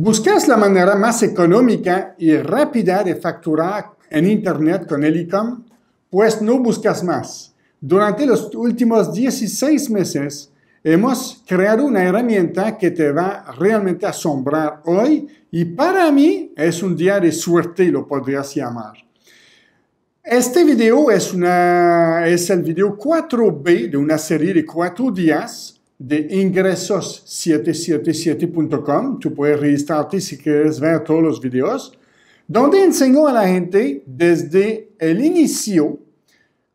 ¿Buscas la manera más económica y rápida de facturar en Internet con Elicom? Pues no buscas más. Durante los últimos 16 meses hemos creado una herramienta que te va realmente asombrar hoy y para mí es un día de suerte, lo podrías llamar. Este video es, una, es el video 4B de una serie de cuatro días de ingresos777.com. Tú puedes registrarte si quieres ver todos los videos, donde enseño a la gente desde el inicio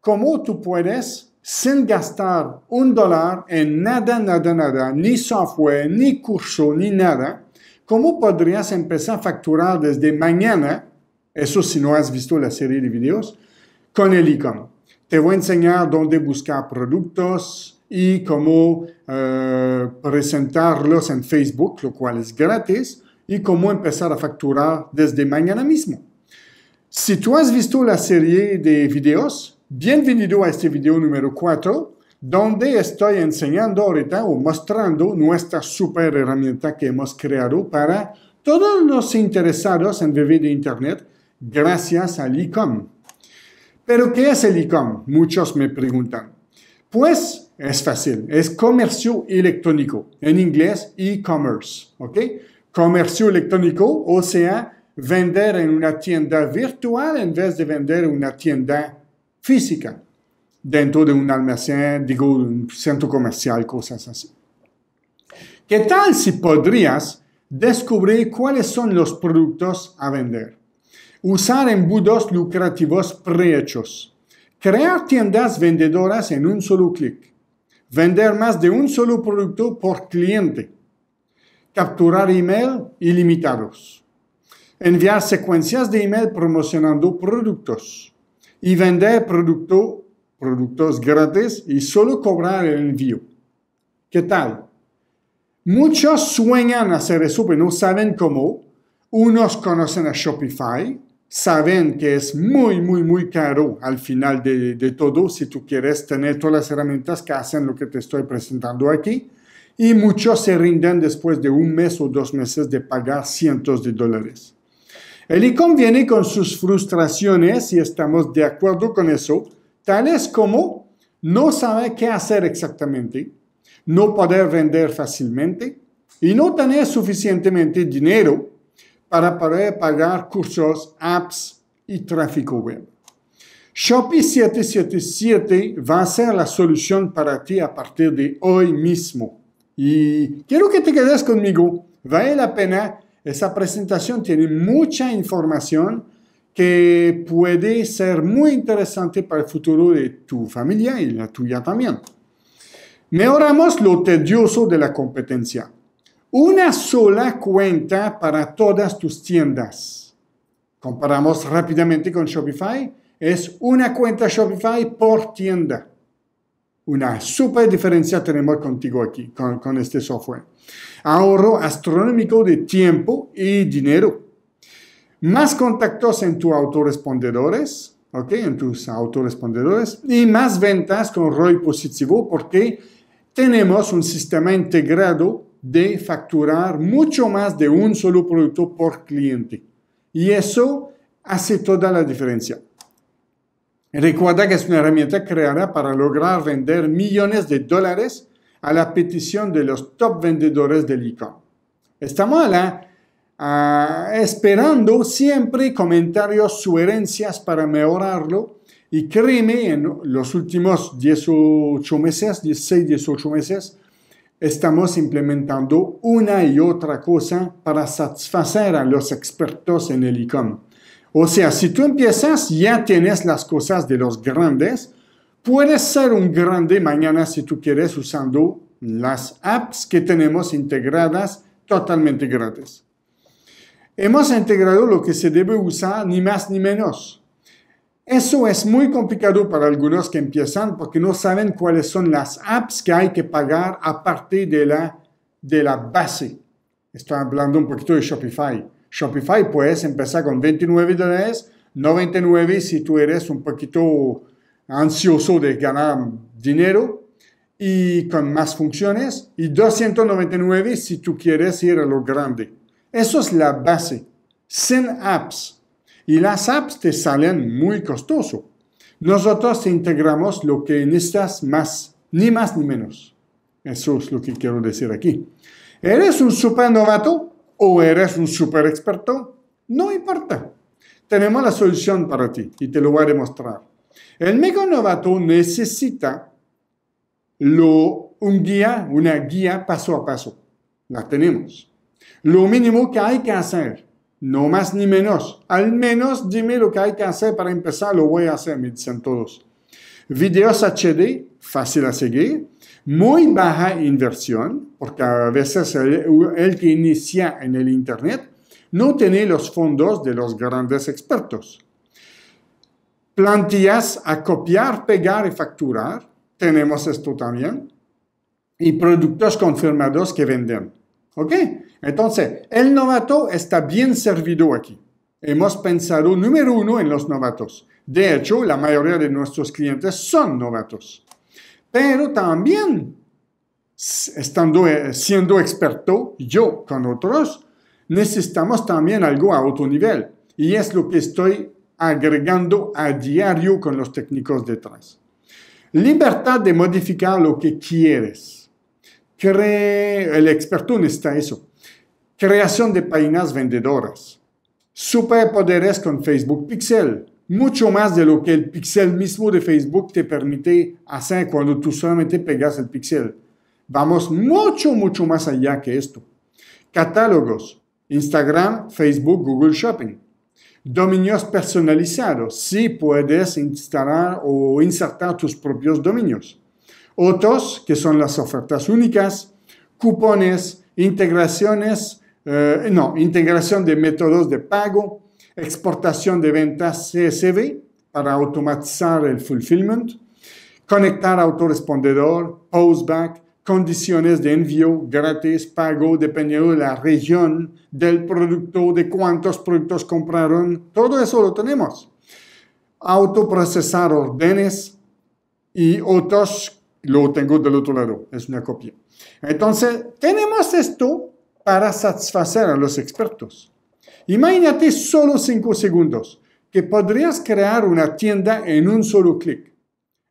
cómo tú puedes, sin gastar un dólar en nada, nada, nada, ni software, ni curso, ni nada, cómo podrías empezar a facturar desde mañana, eso si no has visto la serie de videos, con el e Te voy a enseñar dónde buscar productos, y cómo eh, presentarlos en Facebook, lo cual es gratis, y cómo empezar a facturar desde mañana mismo. Si tú has visto la serie de videos, bienvenido a este video número 4, donde estoy enseñando ahorita o mostrando nuestra super herramienta que hemos creado para todos los interesados en vivir de Internet gracias al ICOM. ¿Pero qué es el ICOM? Muchos me preguntan. Pues es fácil, es comercio electrónico, en inglés e-commerce, ¿ok? Comercio electrónico, o sea, vender en una tienda virtual en vez de vender en una tienda física, dentro de un almacén, digo, un centro comercial, cosas así. ¿Qué tal si podrías descubrir cuáles son los productos a vender? Usar embudos lucrativos prehechos. Crear tiendas vendedoras en un solo clic vender más de un solo producto por cliente, capturar email ilimitados, enviar secuencias de email promocionando productos y vender productos gratis y solo cobrar el envío. ¿Qué tal? Muchos sueñan hacer eso, pero no saben cómo. Unos conocen a Shopify, saben que es muy, muy, muy caro al final de, de todo si tú quieres tener todas las herramientas que hacen lo que te estoy presentando aquí. Y muchos se rinden después de un mes o dos meses de pagar cientos de dólares. El ICOM viene con sus frustraciones y estamos de acuerdo con eso, tales como no saber qué hacer exactamente, no poder vender fácilmente y no tener suficientemente dinero para poder pagar cursos, apps y tráfico web. Shopee 777 va a ser la solución para ti a partir de hoy mismo. Y quiero que te quedes conmigo. Vale la pena. Esa presentación tiene mucha información que puede ser muy interesante para el futuro de tu familia y la tuya también. Mejoramos lo tedioso de la competencia. Una sola cuenta para todas tus tiendas. Comparamos rápidamente con Shopify. Es una cuenta Shopify por tienda. Una super diferencia tenemos contigo aquí, con, con este software. Ahorro astronómico de tiempo y dinero. Más contactos en tus autorespondedores. ¿ok? En tus autorespondedores y más ventas con ROI positivo porque tenemos un sistema integrado de facturar mucho más de un solo producto por cliente. Y eso hace toda la diferencia. Recuerda que es una herramienta creada para lograr vender millones de dólares a la petición de los top vendedores del ICOM. Estamos a esperando siempre comentarios, sugerencias para mejorarlo. Y créeme, en los últimos 18 meses, 16, 18 meses, Estamos implementando una y otra cosa para satisfacer a los expertos en el ICOM. O sea, si tú empiezas, ya tienes las cosas de los grandes. Puedes ser un grande mañana si tú quieres usando las apps que tenemos integradas totalmente gratis. Hemos integrado lo que se debe usar ni más ni menos. Eso es muy complicado para algunos que empiezan porque no saben cuáles son las apps que hay que pagar aparte de la, de la base. Estoy hablando un poquito de Shopify. Shopify puedes empezar con 29 dólares, 99 si tú eres un poquito ansioso de ganar dinero y con más funciones y 299 si tú quieres ir a lo grande. Eso es la base, sin apps y las apps te salen muy costoso. Nosotros integramos lo que necesitas más, ni más ni menos. Eso es lo que quiero decir aquí. ¿Eres un supernovato o eres un super experto? No importa. Tenemos la solución para ti y te lo voy a demostrar. El mega novato necesita lo, un guía, una guía paso a paso. La tenemos. Lo mínimo que hay que hacer no más ni menos. Al menos dime lo que hay que hacer para empezar, lo voy a hacer, me dicen todos. Videos HD, fácil a seguir. Muy baja inversión, porque a veces el, que inicia en el Internet no tiene los fondos de los grandes expertos. Plantillas a copiar, pegar y facturar. Tenemos esto también. Y productos confirmados que venden. ¿Ok? Entonces, el novato está bien servido aquí. Hemos pensado, número uno, en los novatos. De hecho, la mayoría de nuestros clientes son novatos. Pero también, estando, eh, siendo experto yo con otros, necesitamos también algo a otro nivel. Y es lo que estoy agregando a diario con los técnicos detrás. Libertad de modificar lo que quieres. El experto está eso. Creación de páginas vendedoras. Superpoderes con Facebook Pixel. Mucho más de lo que el pixel mismo de Facebook te permite hacer cuando tú solamente pegas el pixel. Vamos mucho, mucho más allá que esto. Catálogos. Instagram, Facebook, Google Shopping. Dominios personalizados. Sí puedes instalar o insertar tus propios dominios otros, que son las ofertas únicas, cupones, integraciones, eh, no, integración de métodos de pago, exportación de ventas CSV para automatizar el fulfillment, conectar autorespondedor, postback, condiciones de envío gratis, pago, dependiendo de la región, del producto, de cuántos productos compraron, todo eso lo tenemos. Autoprocesar órdenes y otros lo tengo del otro lado, es una copia. Entonces, tenemos esto para satisfacer a los expertos. Imagínate solo cinco segundos que podrías crear una tienda en un solo clic,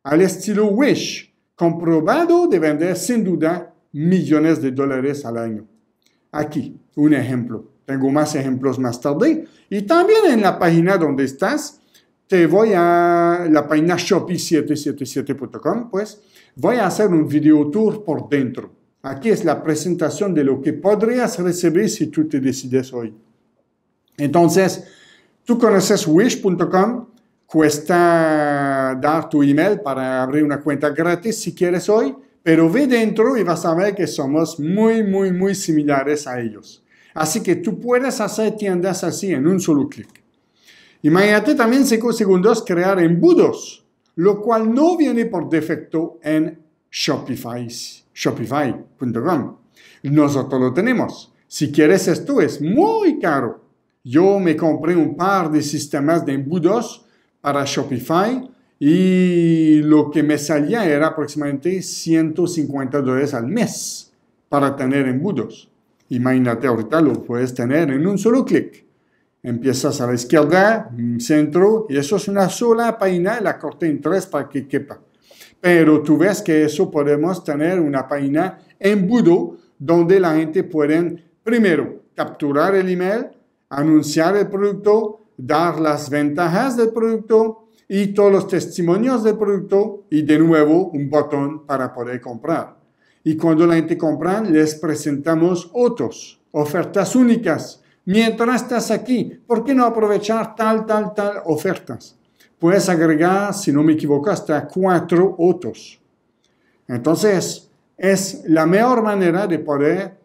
al estilo Wish, comprobado de vender sin duda millones de dólares al año. Aquí, un ejemplo. Tengo más ejemplos más tarde. Y también en la página donde estás, te voy a la página shopi 777com pues voy a hacer un video tour por dentro. Aquí es la presentación de lo que podrías recibir si tú te decides hoy. Entonces, tú conoces wish.com, cuesta dar tu email para abrir una cuenta gratis si quieres hoy, pero ve dentro y vas a ver que somos muy, muy, muy similares a ellos. Así que tú puedes hacer tiendas así en un solo clic. Imagínate también dos crear embudos, lo cual no viene por defecto en Shopify, shopify.com. Nosotros lo tenemos. Si quieres esto es muy caro. Yo me compré un par de sistemas de embudos para Shopify y lo que me salía era aproximadamente 150 dólares al mes para tener embudos. Imagínate ahorita lo puedes tener en un solo clic. Empiezas a la izquierda, mm, centro, y eso es una sola página, la corté en tres para que quepa. Pero tú ves que eso podemos tener una página embudo donde la gente puede, primero, capturar el email, anunciar el producto, dar las ventajas del producto y todos los testimonios del producto y de nuevo un botón para poder comprar. Y cuando la gente compra, les presentamos otros, ofertas únicas, Mientras estás aquí, ¿por qué no aprovechar tal, tal, tal ofertas? Puedes agregar, si no me equivoco, hasta cuatro otros. Entonces, es la mejor manera de poder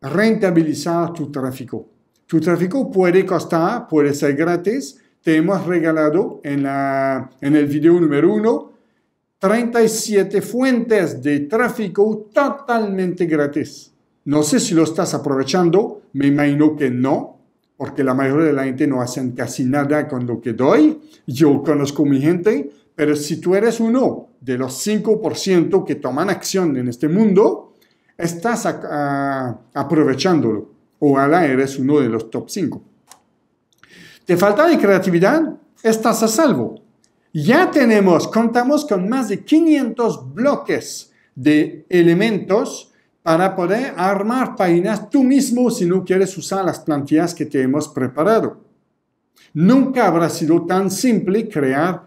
rentabilizar tu tráfico. Tu tráfico puede costar, puede ser gratis. Te hemos regalado en, el video número uno 37 fuentes de tráfico totalmente gratis. No sé si lo estás aprovechando, me imagino que no, porque la mayoría de la gente no hacen casi nada con lo que doy. Yo conozco mi gente, pero si tú eres uno de los 5% que toman acción en este mundo, estás aprovechándolo o aprovechándolo. Ojalá eres uno de los top 5. ¿Te falta de creatividad? Estás a salvo. Ya tenemos, contamos con más de 500 bloques de elementos para poder armar páginas tú mismo si no quieres usar las plantillas que te hemos preparado. Nunca habrá sido tan simple crear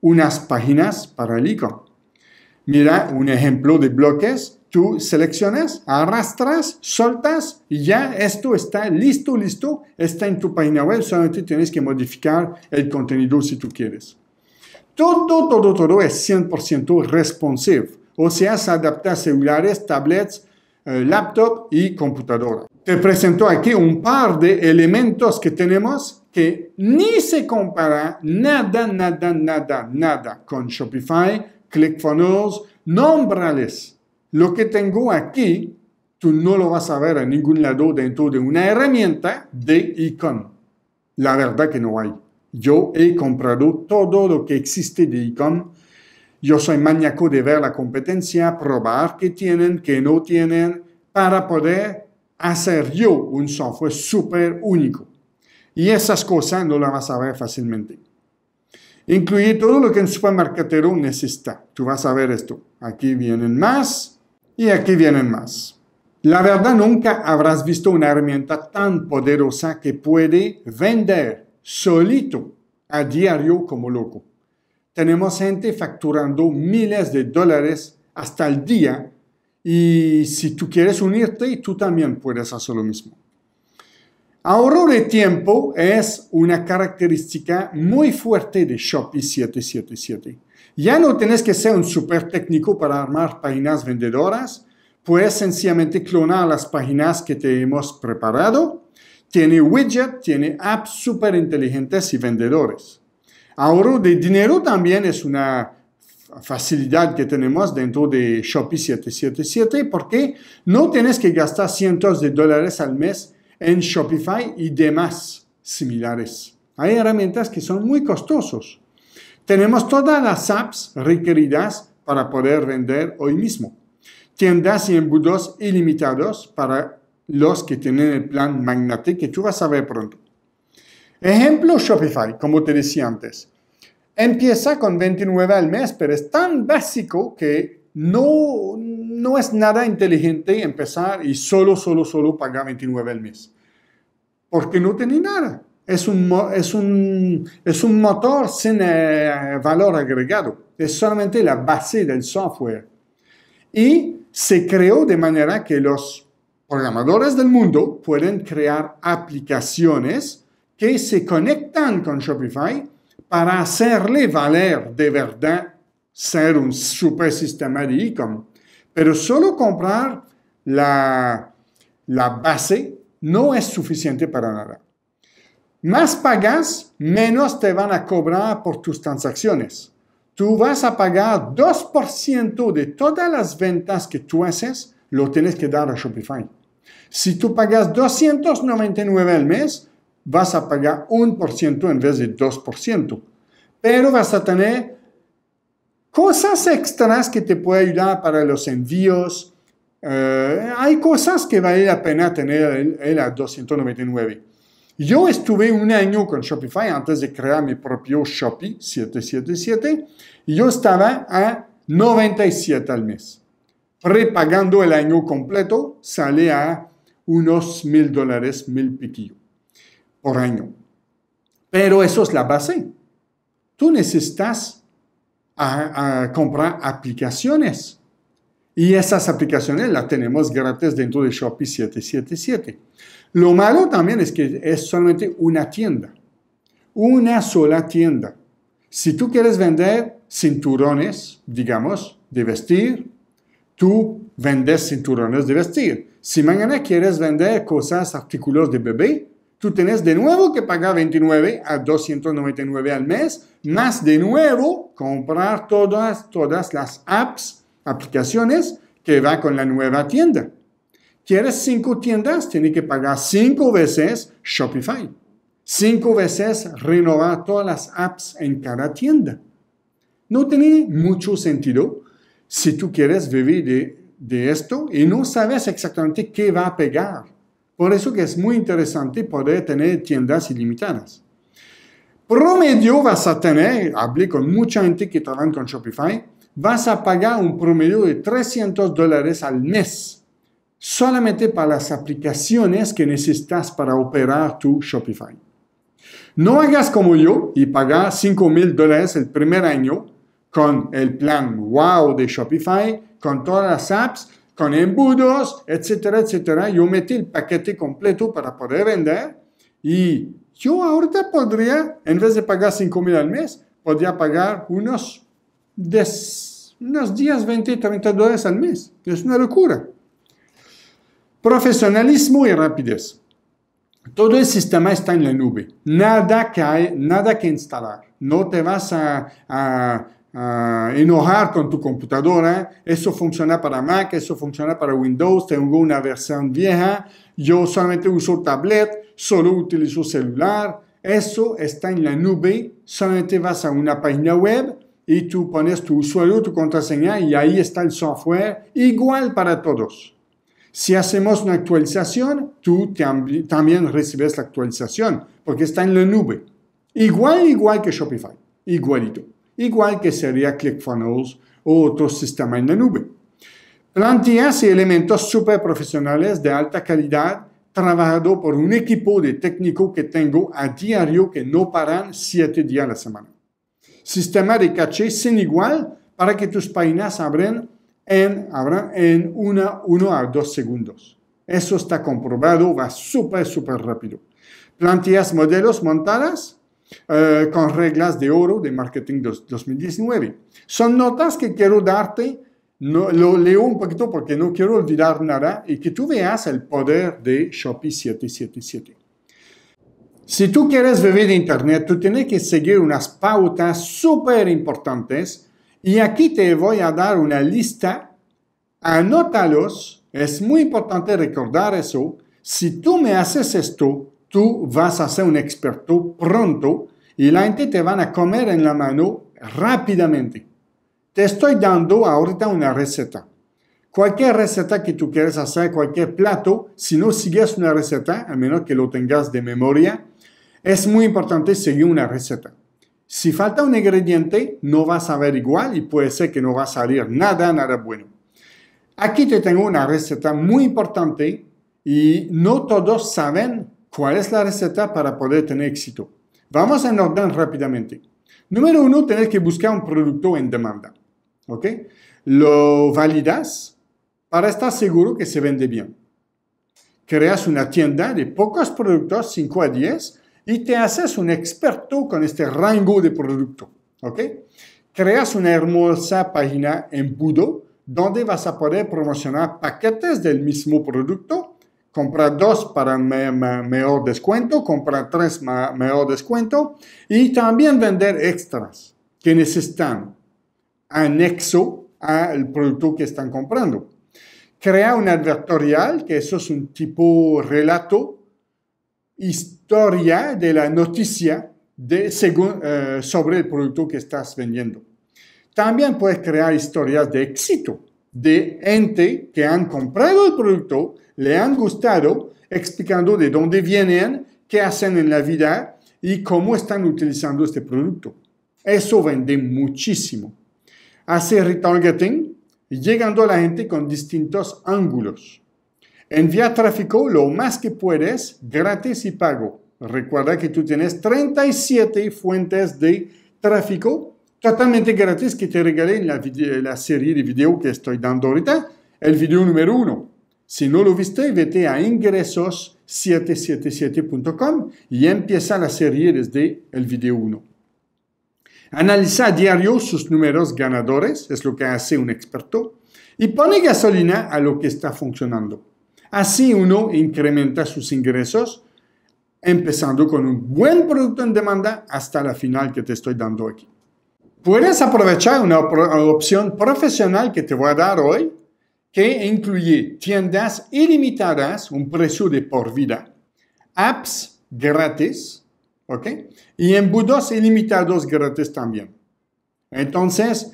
unas páginas para el icono. Mira un ejemplo de bloques. Tú seleccionas, arrastras, soltas y ya esto está listo, listo. Está en tu página web, solamente tienes que modificar el contenido si tú quieres. Todo, todo, todo es 100% responsive. O sea, se adapta a celulares, tablets, eh, laptop y computadora. Te presento aquí un par de elementos que tenemos que ni se compara nada, nada, nada, nada con Shopify, ClickFunnels, Nombrales. Lo que tengo aquí, tú no lo vas a ver a ningún lado dentro de una herramienta de icon. La verdad que no hay. Yo he comprado todo lo que existe de icon yo soy maníaco de ver la competencia, probar qué tienen, que no tienen, para poder hacer yo un software súper único. Y esas cosas no las vas a ver fácilmente. Incluye todo lo que un supermarketero necesita. Tú vas a ver esto. Aquí vienen más y aquí vienen más. La verdad, nunca habrás visto una herramienta tan poderosa que puede vender solito a diario como loco. Tenemos gente facturando miles de dólares hasta el día y si tú quieres unirte, tú también puedes hacer lo mismo. Ahorro de tiempo es una característica muy fuerte de Shopee 777. Ya no tienes que ser un super técnico para armar páginas vendedoras, puedes sencillamente clonar las páginas que te hemos preparado. Tiene widget, tiene apps súper inteligentes y vendedores. Ahorro de dinero también es una facilidad que tenemos dentro de Shopee 777 porque no tienes que gastar cientos de dólares al mes en Shopify y demás similares. Hay herramientas que son muy costosos. Tenemos todas las apps requeridas para poder vender hoy mismo. Tiendas y embudos ilimitados para los que tienen el plan magnate que tú vas a ver pronto. Ejemplo Shopify, como te decía antes. Empieza con 29 al mes, pero es tan básico que no, no es nada inteligente empezar y solo, solo, solo pagar 29 al mes. Porque no tiene nada. Es un, es un, es un motor sin eh, valor agregado. Es solamente la base del software. Y se creó de manera que los programadores del mundo pueden crear aplicaciones que se conectan con Shopify para hacerle valer de verdad ser un super sistema de e Pero solo comprar la base no es suficiente para nada. Más pagas, menos te van a cobrar por tus transacciones. Tú vas a pagar 2% de todas las ventas que tú haces, lo tienes que dar a Shopify. Si tú pagas 299 al mes, vas a pagar 1% en vez de 2%. Pero vas a tener cosas extras que te pueden ayudar para los envíos. Eh, hay cosas que vale la pena tener el la 299. Yo estuve un año con Shopify antes de crear mi propio Shopee 777 yo estaba a 97 al mes. Prepagando el año completo sale a unos mil dólares, mil piquillos año. Pero eso es la base. Tú necesitas ah, ah, comprar aplicaciones. Y esas aplicaciones las tenemos gratis dentro de Shopee 777. Lo malo también es que es solamente una tienda. Una sola tienda. Si tú quieres vender cinturones, digamos, de vestir, tú vendes cinturones de vestir. Si mañana quieres vender cosas, artículos de bebé, tú tienes de nuevo que pagar 29 a 299 al mes, más de nuevo comprar todas, las apps, aplicaciones que va con la nueva tienda. ¿Quieres cinco tiendas? Tienes que pagar cinco veces Shopify. Cinco veces renovar todas las apps en cada tienda. No tiene mucho sentido si tú quieres vivir de, de esto y no sabes exactamente qué va a pegar por eso que es muy interesante poder tener tiendas ilimitadas. Promedio vas a tener, hablé con mucha gente que trabaja con Shopify, vas a pagar un promedio de 300 dólares al mes solamente para las aplicaciones que necesitas para operar tu Shopify. No hagas como yo y pagar 5 mil dólares el primer año con el plan wow de Shopify, con todas las apps, con embudos, etcétera, etcétera. Yo metí el paquete completo para poder vender y yo ahorita podría, en vez de pagar 5 mil al mes, podría pagar unos, des, unos 10, 20, 30 dólares al mes. Es una locura. Profesionalismo y rapidez. Todo el sistema está en la nube. Nada que, hay, nada que instalar. No te vas a Ah, enojar con tu computadora. Eso funciona para Mac, eso funciona para Windows. Tengo una versión vieja. Yo solamente uso tablet, solo utilizo celular. Eso está en la nube. Solamente vas a una página web y tú pones tu usuario, tu contraseña y ahí está el software igual para todos. Si hacemos una actualización, tú también recibes la actualización porque está en la nube. Igual, igual que Shopify. Igualito igual que sería ClickFunnels u otro sistema en la nube. Plantillas y elementos super profesionales de alta calidad trabajado por un equipo de técnicos que tengo a diario que no paran siete días a la semana. Sistema de caché sin igual para que tus páginas abren en, abran en una, uno a dos segundos. Eso está comprobado, va súper, súper rápido. Plantillas modelos montadas eh, con reglas de oro de marketing 2019. Son notas que quiero darte, lo leo un poquito porque no quiero olvidar nada y que tú veas el poder de Shopee 777. Si tú quieres vivir de Internet, tú tienes que seguir unas pautas súper importantes y aquí te voy a dar una lista. Anótalos. Es muy importante recordar eso. Si tú me haces esto, tú vas a ser un experto pronto y la gente te van a comer en la mano rápidamente. Te estoy dando ahorita una receta. Cualquier receta que tú quieras hacer, cualquier plato, si no sigues una receta, a menos que lo tengas de memoria, es muy importante seguir una receta. Si falta un ingrediente, no vas a ver igual y puede ser que no va a salir nada, nada bueno. Aquí te tengo una receta muy importante y no todos saben ¿Cuál es la receta para poder tener éxito? Vamos en orden rápidamente. Número uno, tener que buscar un producto en demanda. ¿Ok? Lo validas para estar seguro que se vende bien. Creas una tienda de pocos productos, 5 a 10, y te haces un experto con este rango de producto. ¿Ok? Creas una hermosa página en Budo donde vas a poder promocionar paquetes del mismo producto comprar dos para mejor descuento, comprar tres mejor descuento y también vender extras que necesitan anexo al producto que están comprando. Crea un advertorial, que eso es un tipo relato, historia de la noticia de, eh, sobre el producto que estás vendiendo. También puedes crear historias de éxito de gente que han comprado el producto le han gustado, explicando de dónde vienen, qué hacen en la vida y cómo están utilizando este producto. Eso vende muchísimo. Hace retargeting, llegando a la gente con distintos ángulos. Envía tráfico lo más que puedes, gratis y pago. Recuerda que tú tienes 37 fuentes de tráfico totalmente gratis que te regalé en la, serie de videos que estoy dando ahorita, el video número uno. Si no lo viste, vete a ingresos777.com y empieza la serie desde el video 1. Analiza a diario sus números ganadores, es lo que hace un experto, y pone gasolina a lo que está funcionando. Así uno incrementa sus ingresos, empezando con un buen producto en demanda hasta la final que te estoy dando aquí. Puedes aprovechar una opción profesional que te voy a dar hoy que incluye tiendas ilimitadas, un precio de por vida, apps gratis, ¿ok? Y embudos ilimitados gratis también. Entonces,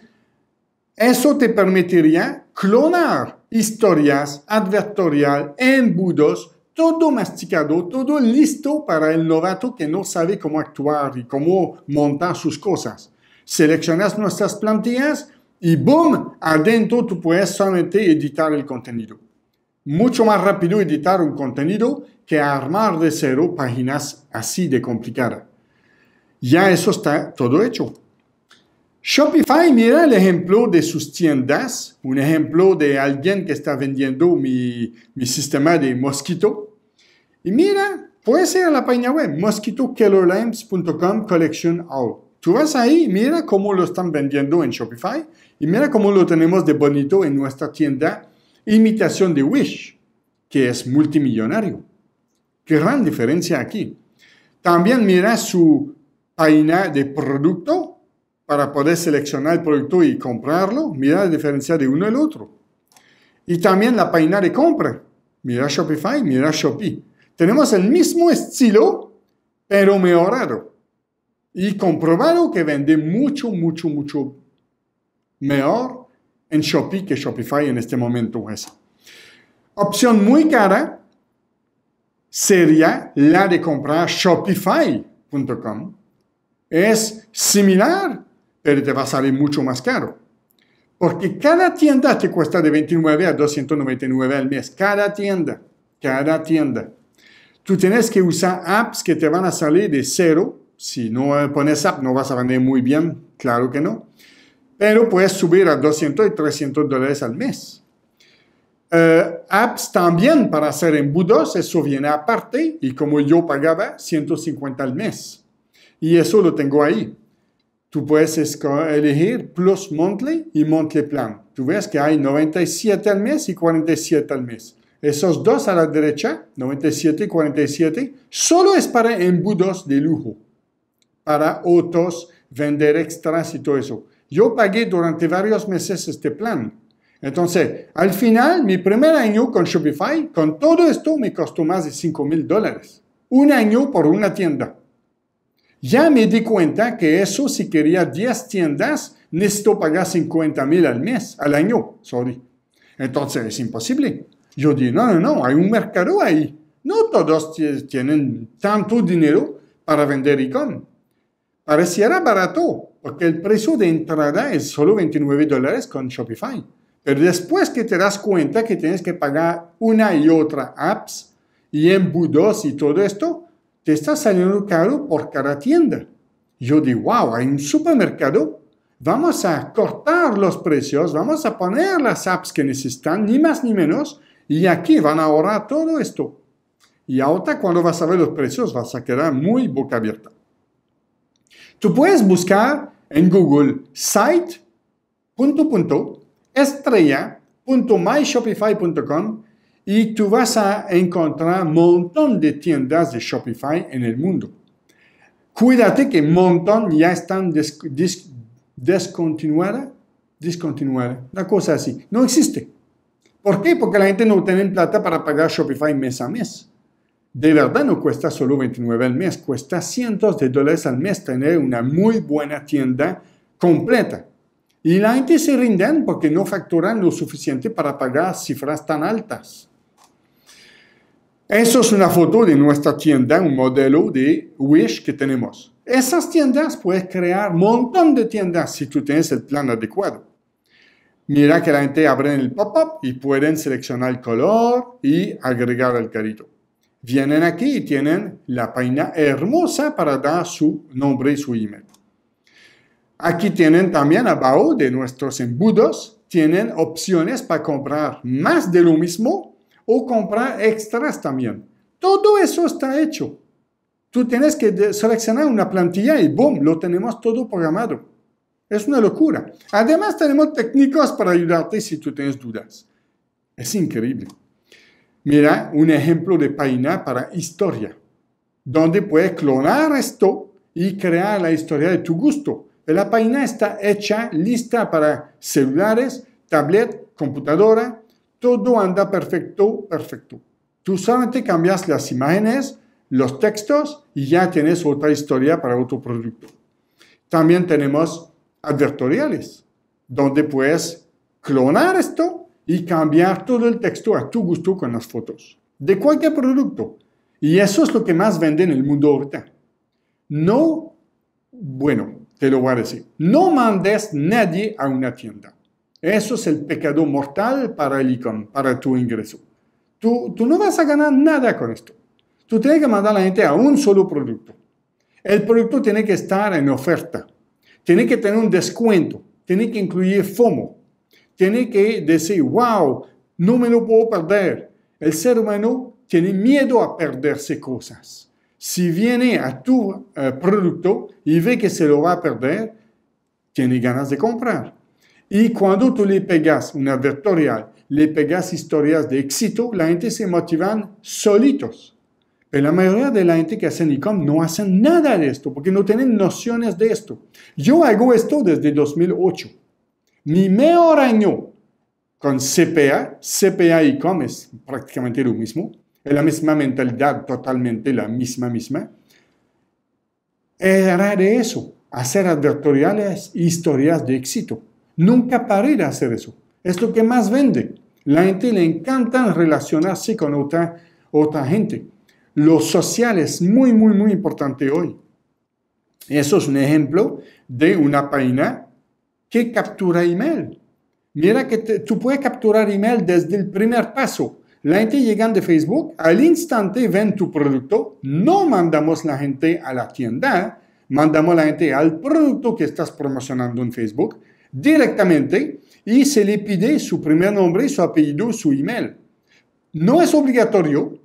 eso te permitiría clonar historias, advertorial, embudos, todo masticado, todo listo para el novato que no sabe cómo actuar y cómo montar sus cosas. Seleccionas nuestras plantillas, y boom, adentro tú puedes solamente editar el contenido. Mucho más rápido editar un contenido que armar de cero páginas así de complicada. Ya eso está todo hecho. Shopify, mira el ejemplo de sus tiendas, un ejemplo de alguien que está vendiendo mi, sistema de mosquito. Y mira, puede ser la página web mosquitokellerlamps.com collection out. Tú vas ahí, mira cómo lo están vendiendo en Shopify y mira cómo lo tenemos de bonito en nuestra tienda imitación de Wish, que es multimillonario. Qué gran diferencia aquí. También mira su página de producto para poder seleccionar el producto y comprarlo. Mira la diferencia de uno al otro. Y también la página de compra. Mira Shopify, mira Shopee. Tenemos el mismo estilo, pero mejorado y comprobaron que vende mucho, mucho, mucho mejor en Shopee que Shopify en este momento es. Opción muy cara sería la de comprar Shopify.com. Es similar, pero te va a salir mucho más caro. Porque cada tienda te cuesta de 29 a 299 al mes. Cada tienda, cada tienda. Tú tienes que usar apps que te van a salir de cero si no pones app, no vas a vender muy bien, claro que no. Pero puedes subir a 200 y 300 dólares al mes. Eh, apps también para hacer embudos, eso viene aparte y como yo pagaba 150 al mes. Y eso lo tengo ahí. Tú puedes elegir Plus Monthly y Monthly Plan. Tú ves que hay 97 al mes y 47 al mes. Esos dos a la derecha, 97 y 47, solo es para embudos de lujo para otros, vender extras y todo eso. Yo pagué durante varios meses este plan. Entonces, al final, mi primer año con Shopify, con todo esto, me costó más de 5 mil dólares. Un año por una tienda. Ya me di cuenta que eso, si quería 10 tiendas, necesito pagar 50 mil al mes, al año, sorry. Entonces, es imposible. Yo dije, no, no, no, hay un mercado ahí. No todos tienen tanto dinero para vender y Pareciera barato, porque el precio de entrada es solo 29 dólares con Shopify. Pero después que te das cuenta que tienes que pagar una y otra apps y embudos y todo esto, te está saliendo caro por cada tienda. Yo digo, wow, hay un supermercado. Vamos a cortar los precios, vamos a poner las apps que necesitan, ni más ni menos, y aquí van a ahorrar todo esto. Y ahora cuando vas a ver los precios vas a quedar muy boca abierta. Tú puedes buscar en Google site punto punto y tú vas a encontrar un montón de tiendas de Shopify en el mundo. Cuídate que un montón ya están descontinuadas, descontinuadas, una cosa así. No existe. ¿Por qué? Porque la gente no tiene plata para pagar Shopify mes a mes. De verdad no cuesta solo 29 al mes, cuesta cientos de dólares al mes tener una muy buena tienda completa. Y la gente se rinde porque no facturan lo suficiente para pagar cifras tan altas. Eso es una foto de nuestra tienda, un modelo de Wish que tenemos. Esas tiendas puedes crear un montón de tiendas si tú tienes el plan adecuado. Mira que la gente abre el pop-up y pueden seleccionar el color y agregar el carrito vienen aquí y tienen la página hermosa para dar su nombre y su email. Aquí tienen también abajo de nuestros embudos, tienen opciones para comprar más de lo mismo o comprar extras también. Todo eso está hecho. Tú tienes que seleccionar una plantilla y ¡boom! Lo tenemos todo programado. Es una locura. Además, tenemos técnicos para ayudarte si tú tienes dudas. Es increíble. Mira un ejemplo de página para historia, donde puedes clonar esto y crear la historia de tu gusto. La página está hecha, lista para celulares, tablet, computadora, todo anda perfecto, perfecto. Tú solamente cambias las imágenes, los textos y ya tienes otra historia para otro producto. También tenemos advertoriales, donde puedes clonar esto y cambiar todo el texto a tu gusto con las fotos, de cualquier producto. Y eso es lo que más vende en el mundo ahorita. No, bueno, te lo voy a decir, no mandes nadie a una tienda. Eso es el pecado mortal para el icono, para tu ingreso. Tú, tú no vas a ganar nada con esto. Tú tienes que mandar a la gente a un solo producto. El producto tiene que estar en oferta, tiene que tener un descuento, tiene que incluir FOMO, tiene que decir, wow, no me lo puedo perder. El ser humano tiene miedo a perderse cosas. Si viene a tu eh, producto y ve que se lo va a perder, tiene ganas de comprar. Y cuando tú le pegas una advertorial, le pegas historias de éxito, la gente se motivan solitos. Pero la mayoría de la gente que hace e no hacen nada de esto porque no tienen nociones de esto. Yo hago esto desde 2008 mi mejor año con CPA, CPA y Comes prácticamente lo mismo, es la misma mentalidad, totalmente la misma, misma. Era de eso, hacer advertoriales historias de éxito. Nunca paré de hacer eso. Es lo que más vende. La gente le encanta relacionarse con otra, otra gente. Lo social es muy, muy, muy importante hoy. Eso es un ejemplo de una página que captura email. Mira mm. que tú puedes capturar email desde el primer paso. La gente llega de Facebook, al instante ven tu producto, no mandamos la gente a la tienda, mandamos la gente al producto que estás promocionando en Facebook directamente y se le pide su primer nombre, su apellido, su email. No es obligatorio,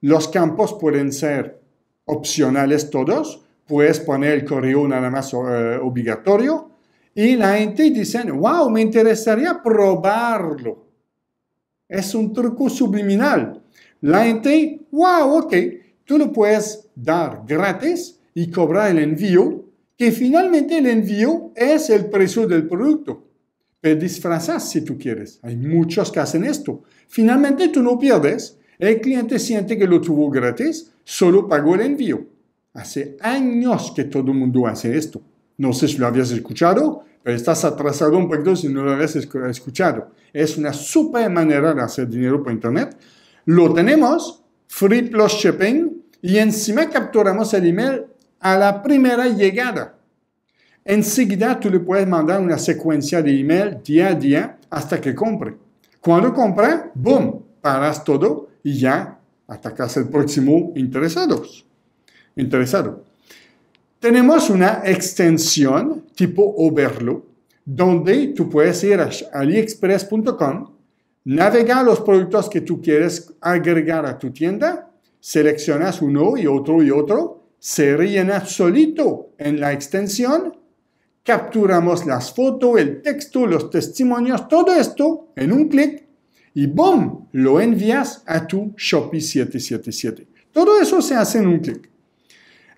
los campos pueden ser opcionales todos, puedes poner el correo nada más eh, obligatorio, y la gente dice, wow, me interesaría probarlo. Es un truco subliminal. La gente, wow, ok, tú lo puedes dar gratis y cobrar el envío, que finalmente el envío es el precio del producto. Te disfrazas si tú quieres. Hay muchos que hacen esto. Finalmente tú no pierdes. El cliente siente que lo tuvo gratis, solo pagó el envío. Hace años que todo el mundo hace esto. No sé si lo habías escuchado, pero estás atrasado un poquito si no lo habías escuchado. Es una super manera de hacer dinero por Internet. Lo tenemos, free plus shipping, y encima capturamos el email a la primera llegada. Enseguida tú le puedes mandar una secuencia de email día a día hasta que compre. Cuando compre boom, paras todo y ya atacas el próximo interesado. interesado. Tenemos una extensión tipo Overlook donde tú puedes ir a aliexpress.com, navegar los productos que tú quieres agregar a tu tienda, seleccionas uno y otro y otro, se rellena solito en la extensión, capturamos las fotos, el texto, los testimonios, todo esto en un clic y ¡boom! Lo envías a tu Shopee 777. Todo eso se hace en un clic.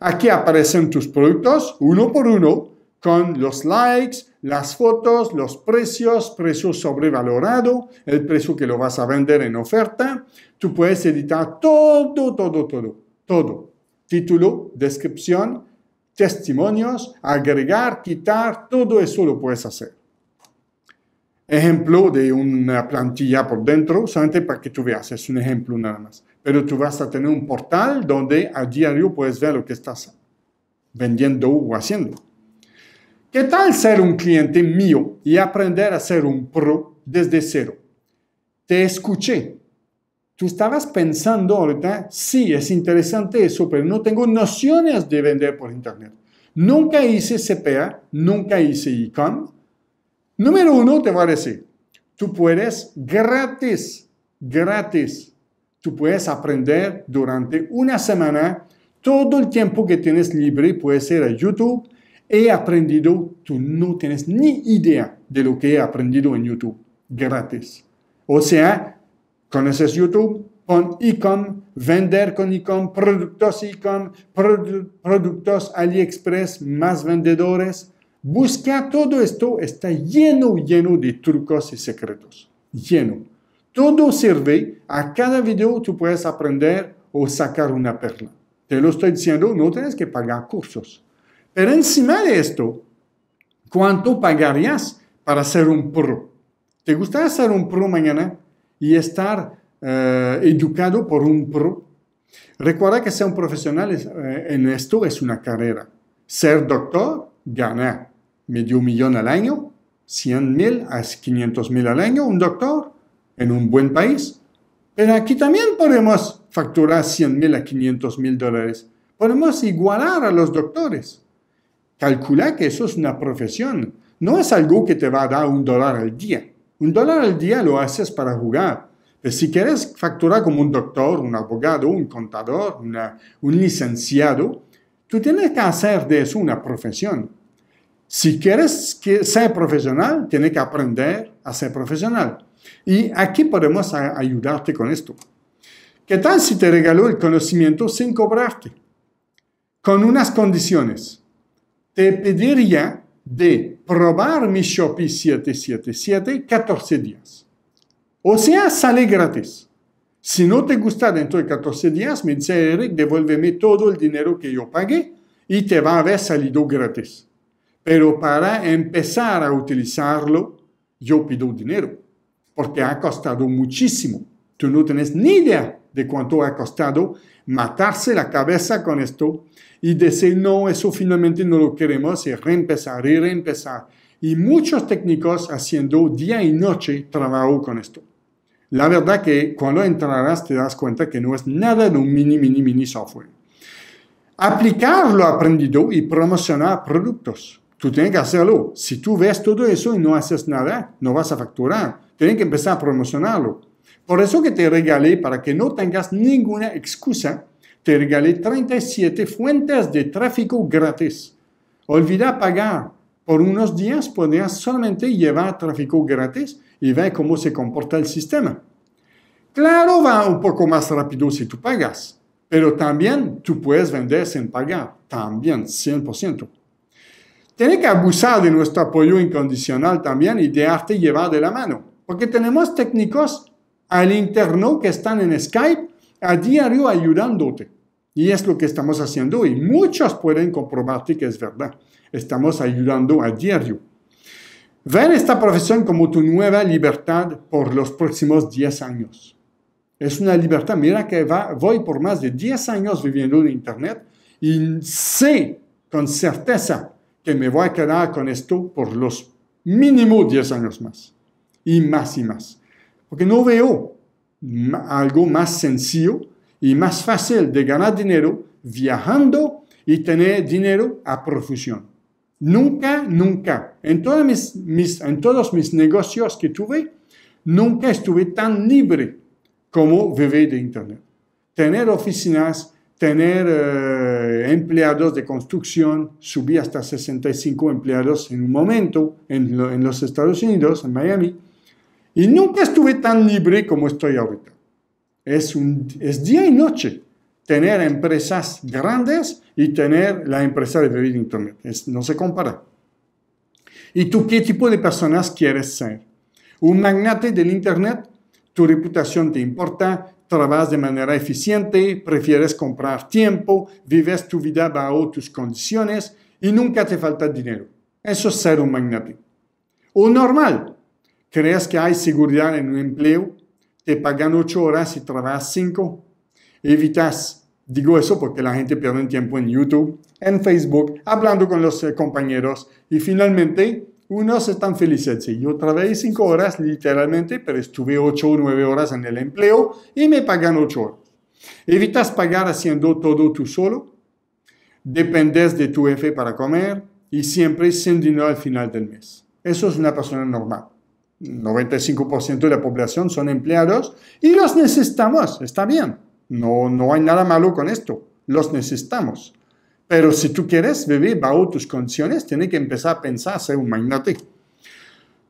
Aquí aparecen tus productos uno por uno con los likes, las fotos, los precios, precio sobrevalorado, el precio que lo vas a vender en oferta. Tú puedes editar todo, todo, todo, todo. Título, descripción, testimonios, agregar, quitar, todo eso lo puedes hacer. Ejemplo de una plantilla por dentro, solamente para que tú veas, es un ejemplo nada más pero tú vas a tener un portal donde a diario puedes ver lo que estás vendiendo o haciendo. ¿Qué tal ser un cliente mío y aprender a ser un pro desde cero? Te escuché. Tú estabas pensando ahorita, sí, es interesante eso, pero no tengo nociones de vender por Internet. Nunca hice CPA, nunca hice ICOM. Número uno, te va a decir, tú puedes gratis, gratis Tú puedes aprender durante una semana todo el tiempo que tienes libre, puede ser a YouTube. He aprendido, tú no tienes ni idea de lo que he aprendido en YouTube, gratis. O sea, conoces YouTube, con e-com, vender con e-com, productos e-com, productos AliExpress, más vendedores. Busca todo esto, está lleno, lleno de trucos y secretos. Lleno. Todo sirve, a cada video tú puedes aprender o sacar una perla. Te lo estoy diciendo, no tienes que pagar cursos. Pero encima de esto, ¿cuánto pagarías para ser un pro? ¿Te gustaría ser un pro mañana y estar eh, educado por un pro? Recuerda que ser un profesional eh, en esto es una carrera. Ser doctor, gana medio millón al año, 100 mil a 500 mil al año. Un doctor en un buen país. Pero aquí también podemos facturar 100 mil a 500 mil dólares. Podemos igualar a los doctores. Calcula que eso es una profesión. No es algo que te va a dar un dólar al día. Un dólar al día lo haces para jugar. si quieres facturar como un doctor, un abogado, un contador, un licenciado, tú tienes que hacer de eso una profesión. Si quieres ser profesional, tienes que aprender a ser profesional. Y aquí podemos ayudarte con esto. ¿Qué tal si te regaló el conocimiento sin cobrarte? Con unas condiciones. Te pediría de probar mi Shopee 777 14 días. O sea, sale gratis. Si no te gusta dentro de 14 días, me dice Eric, devuélveme todo el dinero que yo pagué y te va a haber salido gratis. Pero para empezar a utilizarlo, yo pido dinero porque ha costado muchísimo. Tú no tienes ni idea de cuánto ha costado matarse la cabeza con esto y decir, no, eso finalmente no lo queremos y reempezar y reempezar. Y muchos técnicos haciendo día y noche trabajo con esto. La verdad que cuando entrarás te das cuenta que no es nada de un mini, mini, mini software. Aplicar lo aprendido y promocionar productos. Tú tienes que hacerlo. Si tú ves todo eso y no haces nada, no vas a facturar tienen que empezar a promocionarlo. Por eso que te regalé, para que no tengas ninguna excusa, te regalé 37 fuentes de tráfico gratis. Olvida pagar. Por unos días podrías solamente llevar tráfico gratis y ver cómo se comporta el sistema. Claro, va un poco más rápido si tú pagas, pero también tú puedes vender sin pagar, también 100%. Tienes que abusar de nuestro apoyo incondicional también y dejarte llevar de la mano porque tenemos técnicos al interno que están en Skype a diario ayudándote. Y es lo que estamos haciendo y muchos pueden comprobarte que es verdad. Estamos ayudando a diario. Ven esta profesión como tu nueva libertad por los próximos 10 años. Es una libertad. Mira que voy por más de 10 años viviendo en Internet y sé con certeza que me voy a quedar con esto por los mínimos 10 años más y más y más. Porque no veo algo más sencillo y más fácil de ganar dinero viajando y tener dinero a profusión. Nunca, nunca, en, todas mis, en todos mis negocios que tuve, nunca estuve tan libre como vivir de Internet. Tener oficinas, tener eh, empleados de construcción, subí hasta 65 empleados en un momento en los Estados Unidos, en Miami, y nunca estuve tan libre como estoy ahorita. Es, día y noche tener empresas grandes y tener la empresa de vivir Internet. no se compara. ¿Y tú qué tipo de personas quieres ser? ¿Un magnate del Internet? ¿Tu reputación te importa? ¿Trabajas de manera eficiente? ¿Prefieres comprar tiempo? ¿Vives tu vida bajo tus condiciones? Y nunca te falta dinero. Eso es ser un magnate. O normal, ¿Crees que hay seguridad en un empleo? ¿Te pagan ocho horas y trabajas cinco? Evitas. Digo eso porque la gente pierde tiempo en YouTube, en Facebook, hablando con los eh, compañeros y finalmente unos están felices. y yo trabajé cinco horas literalmente, pero estuve ocho o nueve horas en el empleo y me pagan ocho horas. Evitas pagar haciendo todo tú solo. Dependes de tu jefe para comer y siempre sin dinero al final del mes. Eso es una persona normal. 95% de la población son empleados y los necesitamos, está bien. No, no hay nada malo con esto, los necesitamos. Pero si tú quieres vivir bajo tus condiciones, tienes que empezar a pensar ser un magnate.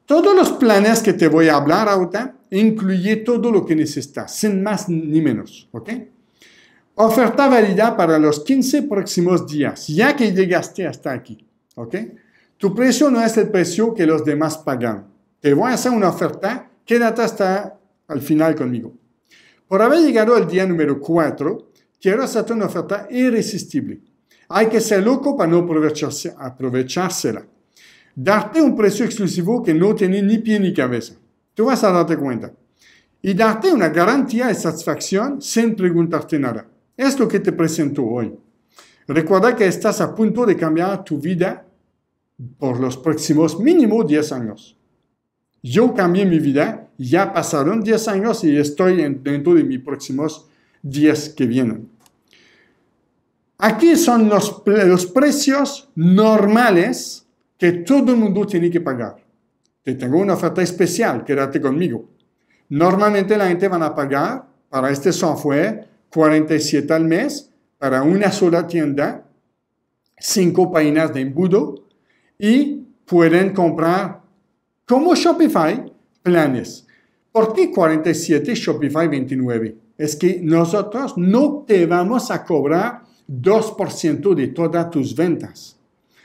Todos los planes que te voy a hablar ahora incluye todo lo que necesitas, sin más ni menos, ¿ok? Oferta válida para los 15 próximos días, ya que llegaste hasta aquí, ¿ok? Tu precio no es el precio que los demás pagan te voy a hacer una oferta, quédate hasta al final conmigo. Por haber llegado al día número 4, quiero hacerte una oferta irresistible. Hay que ser loco para no aprovecharse, aprovechársela. Darte un precio exclusivo que no tiene ni pie ni cabeza. Tú vas a darte cuenta. Y darte una garantía de satisfacción sin preguntarte nada. Es lo que te presento hoy. Recuerda que estás a punto de cambiar tu vida por los próximos mínimo 10 años yo cambié mi vida, ya pasaron 10 años y estoy dentro de mis próximos 10 que vienen. Aquí son los, los precios normales que todo el mundo tiene que pagar. Te tengo una oferta especial, quédate conmigo. Normalmente la gente va a pagar para este software 47 al mes, para una sola tienda, 5 páginas de embudo y pueden comprar como Shopify planes. ¿Por qué 47 Shopify 29? Es que nosotros no te vamos a cobrar 2% de todas tus ventas.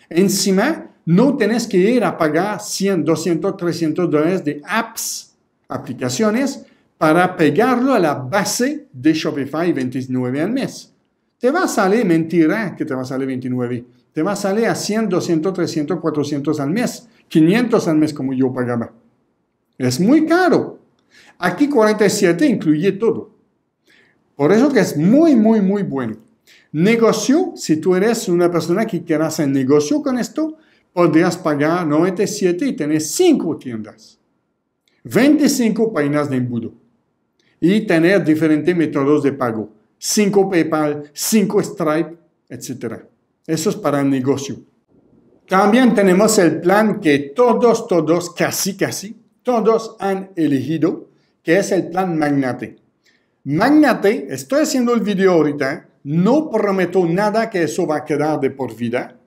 Encima, no tienes que ir a pagar 100, 200, 300 dólares de apps, aplicaciones, para pegarlo a la base de Shopify 29 al mes. Te va a salir mentira que te va a salir 29. Te va a salir a 100, 200, 300, 400 al mes. 500 al mes como yo pagaba. Es muy caro. Aquí 47 incluye todo. Por eso que es muy, muy, muy bueno. Negocio, si tú eres una persona que quieras hacer negocio con esto, podrías pagar 97 y tener 5 tiendas. 25 páginas de embudo. Y tener diferentes métodos de pago. 5 PayPal, 5 Stripe, etc. Eso es para el negocio. También tenemos el plan que todos, todos, casi, casi, todos han elegido, que es el plan magnate. Magnate, estoy haciendo el video ahorita, no prometo nada que eso va a quedar de por vida.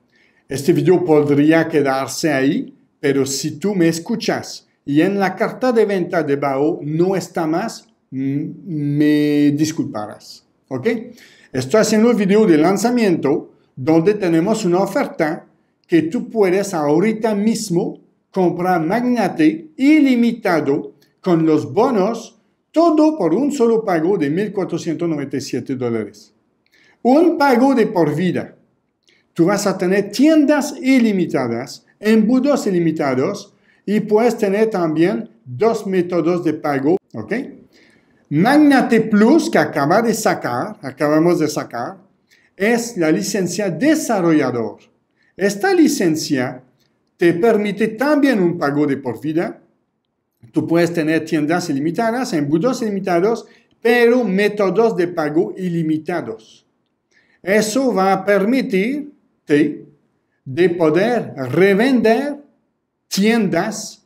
Este video podría quedarse ahí, pero si tú me escuchas y en la carta de venta de BAO no está más, mm, me disculparás. ¿Ok? Estoy haciendo el video de lanzamiento donde tenemos una oferta que tú puedes ahorita mismo comprar magnate ilimitado con los bonos, todo por un solo pago de 1.497 dólares. Un pago de por vida. Tú vas a tener tiendas ilimitadas, embudos ilimitados y puedes tener también dos métodos de pago, ¿ok? Magnate Plus que acaba de sacar, acabamos de sacar, es la licencia desarrollador esta licencia te permite también un pago de por vida. Tú puedes tener tiendas ilimitadas, embudos ilimitados, pero métodos de pago ilimitados. Eso va a permitirte de poder revender tiendas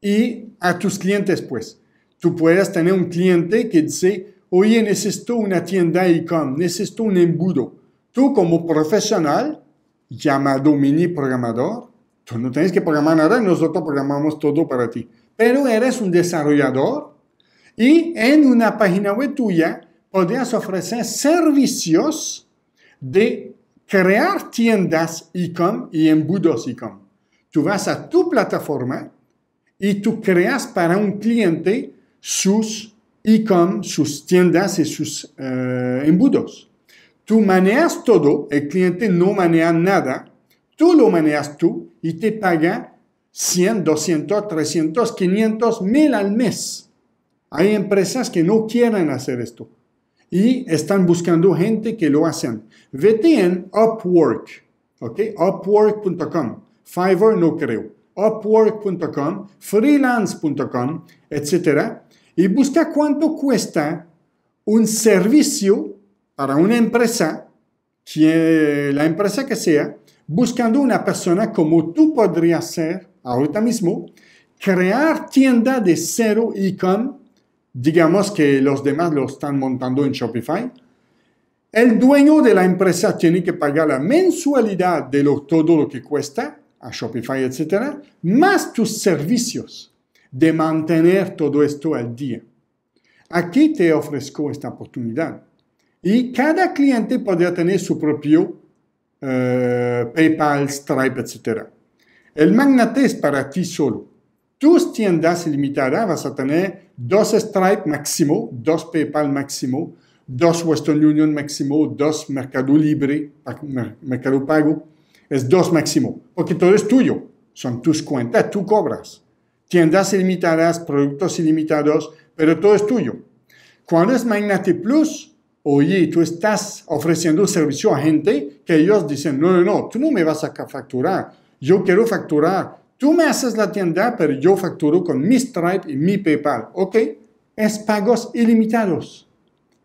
y a tus clientes, pues. Tú puedes tener un cliente que dice, oye, necesito una tienda e-com, necesito un embudo. Tú como profesional llamado mini programador. Tú no tienes que programar nada, nosotros programamos todo para ti. Pero eres un desarrollador y en una página web tuya podrías ofrecer servicios de crear tiendas e-com y embudos e-com. Tú vas a tu plataforma y tú creas para un cliente sus e-com, sus tiendas y sus eh, embudos. Tú maneas todo, el cliente no maneja nada, tú lo maneas tú y te paga 100, 200, 300, 500, mil al mes. Hay empresas que no quieren hacer esto y están buscando gente que lo hacen. Vete en Upwork, ¿ok? Upwork.com. Fiverr no creo. Upwork.com, freelance.com, etc. Y busca cuánto cuesta un servicio para una empresa, que, la empresa que sea, buscando una persona como tú podrías ser ahorita mismo, crear tienda de cero Icon, digamos que los demás lo están montando en Shopify, el dueño de la empresa tiene que pagar la mensualidad de todo lo que cuesta a Shopify, etcétera, más tus servicios de mantener todo esto al día. Aquí te ofrezco esta oportunidad. Y cada cliente podría tener su propio eh, PayPal, Stripe, etc. El magnate es para ti solo. Tus tiendas limitadas vas a tener dos Stripe máximo, dos PayPal máximo, dos Western Union máximo, dos Mercado Libre, Mercado Pago. Es dos máximo, porque todo es tuyo. Son tus cuentas, tú cobras. Tiendas ilimitadas, productos ilimitados, pero todo es tuyo. Cuando es Magnate Plus, oye, tú estás ofreciendo un servicio a gente que ellos dicen, no, no, no, tú no me vas a facturar, yo quiero facturar. Tú me haces la tienda, pero yo facturo con mi Stripe y mi PayPal, ¿ok? Es pagos ilimitados.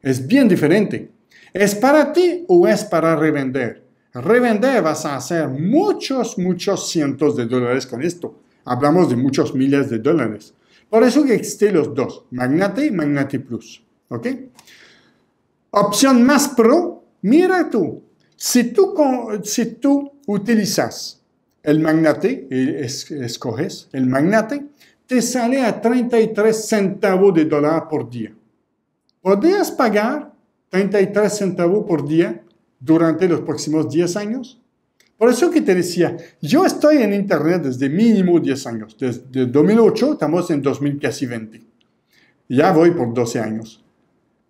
Es bien diferente. ¿Es para ti o es para revender? Revender vas a hacer muchos, muchos cientos de dólares con esto. Hablamos de muchos miles de dólares. Por eso que existen los dos, Magnate y Magnate Plus, ¿ok? Opción más pro, mira tú, si tú, si tú utilizas el magnate, y eh, escoges el magnate, te sale a 33 centavos de dólar por día. ¿Podrías pagar 33 centavos por día durante los próximos 10 años? Por eso que te decía, yo estoy en Internet desde mínimo 10 años. Desde 2008 estamos en 2020. Ya voy por 12 años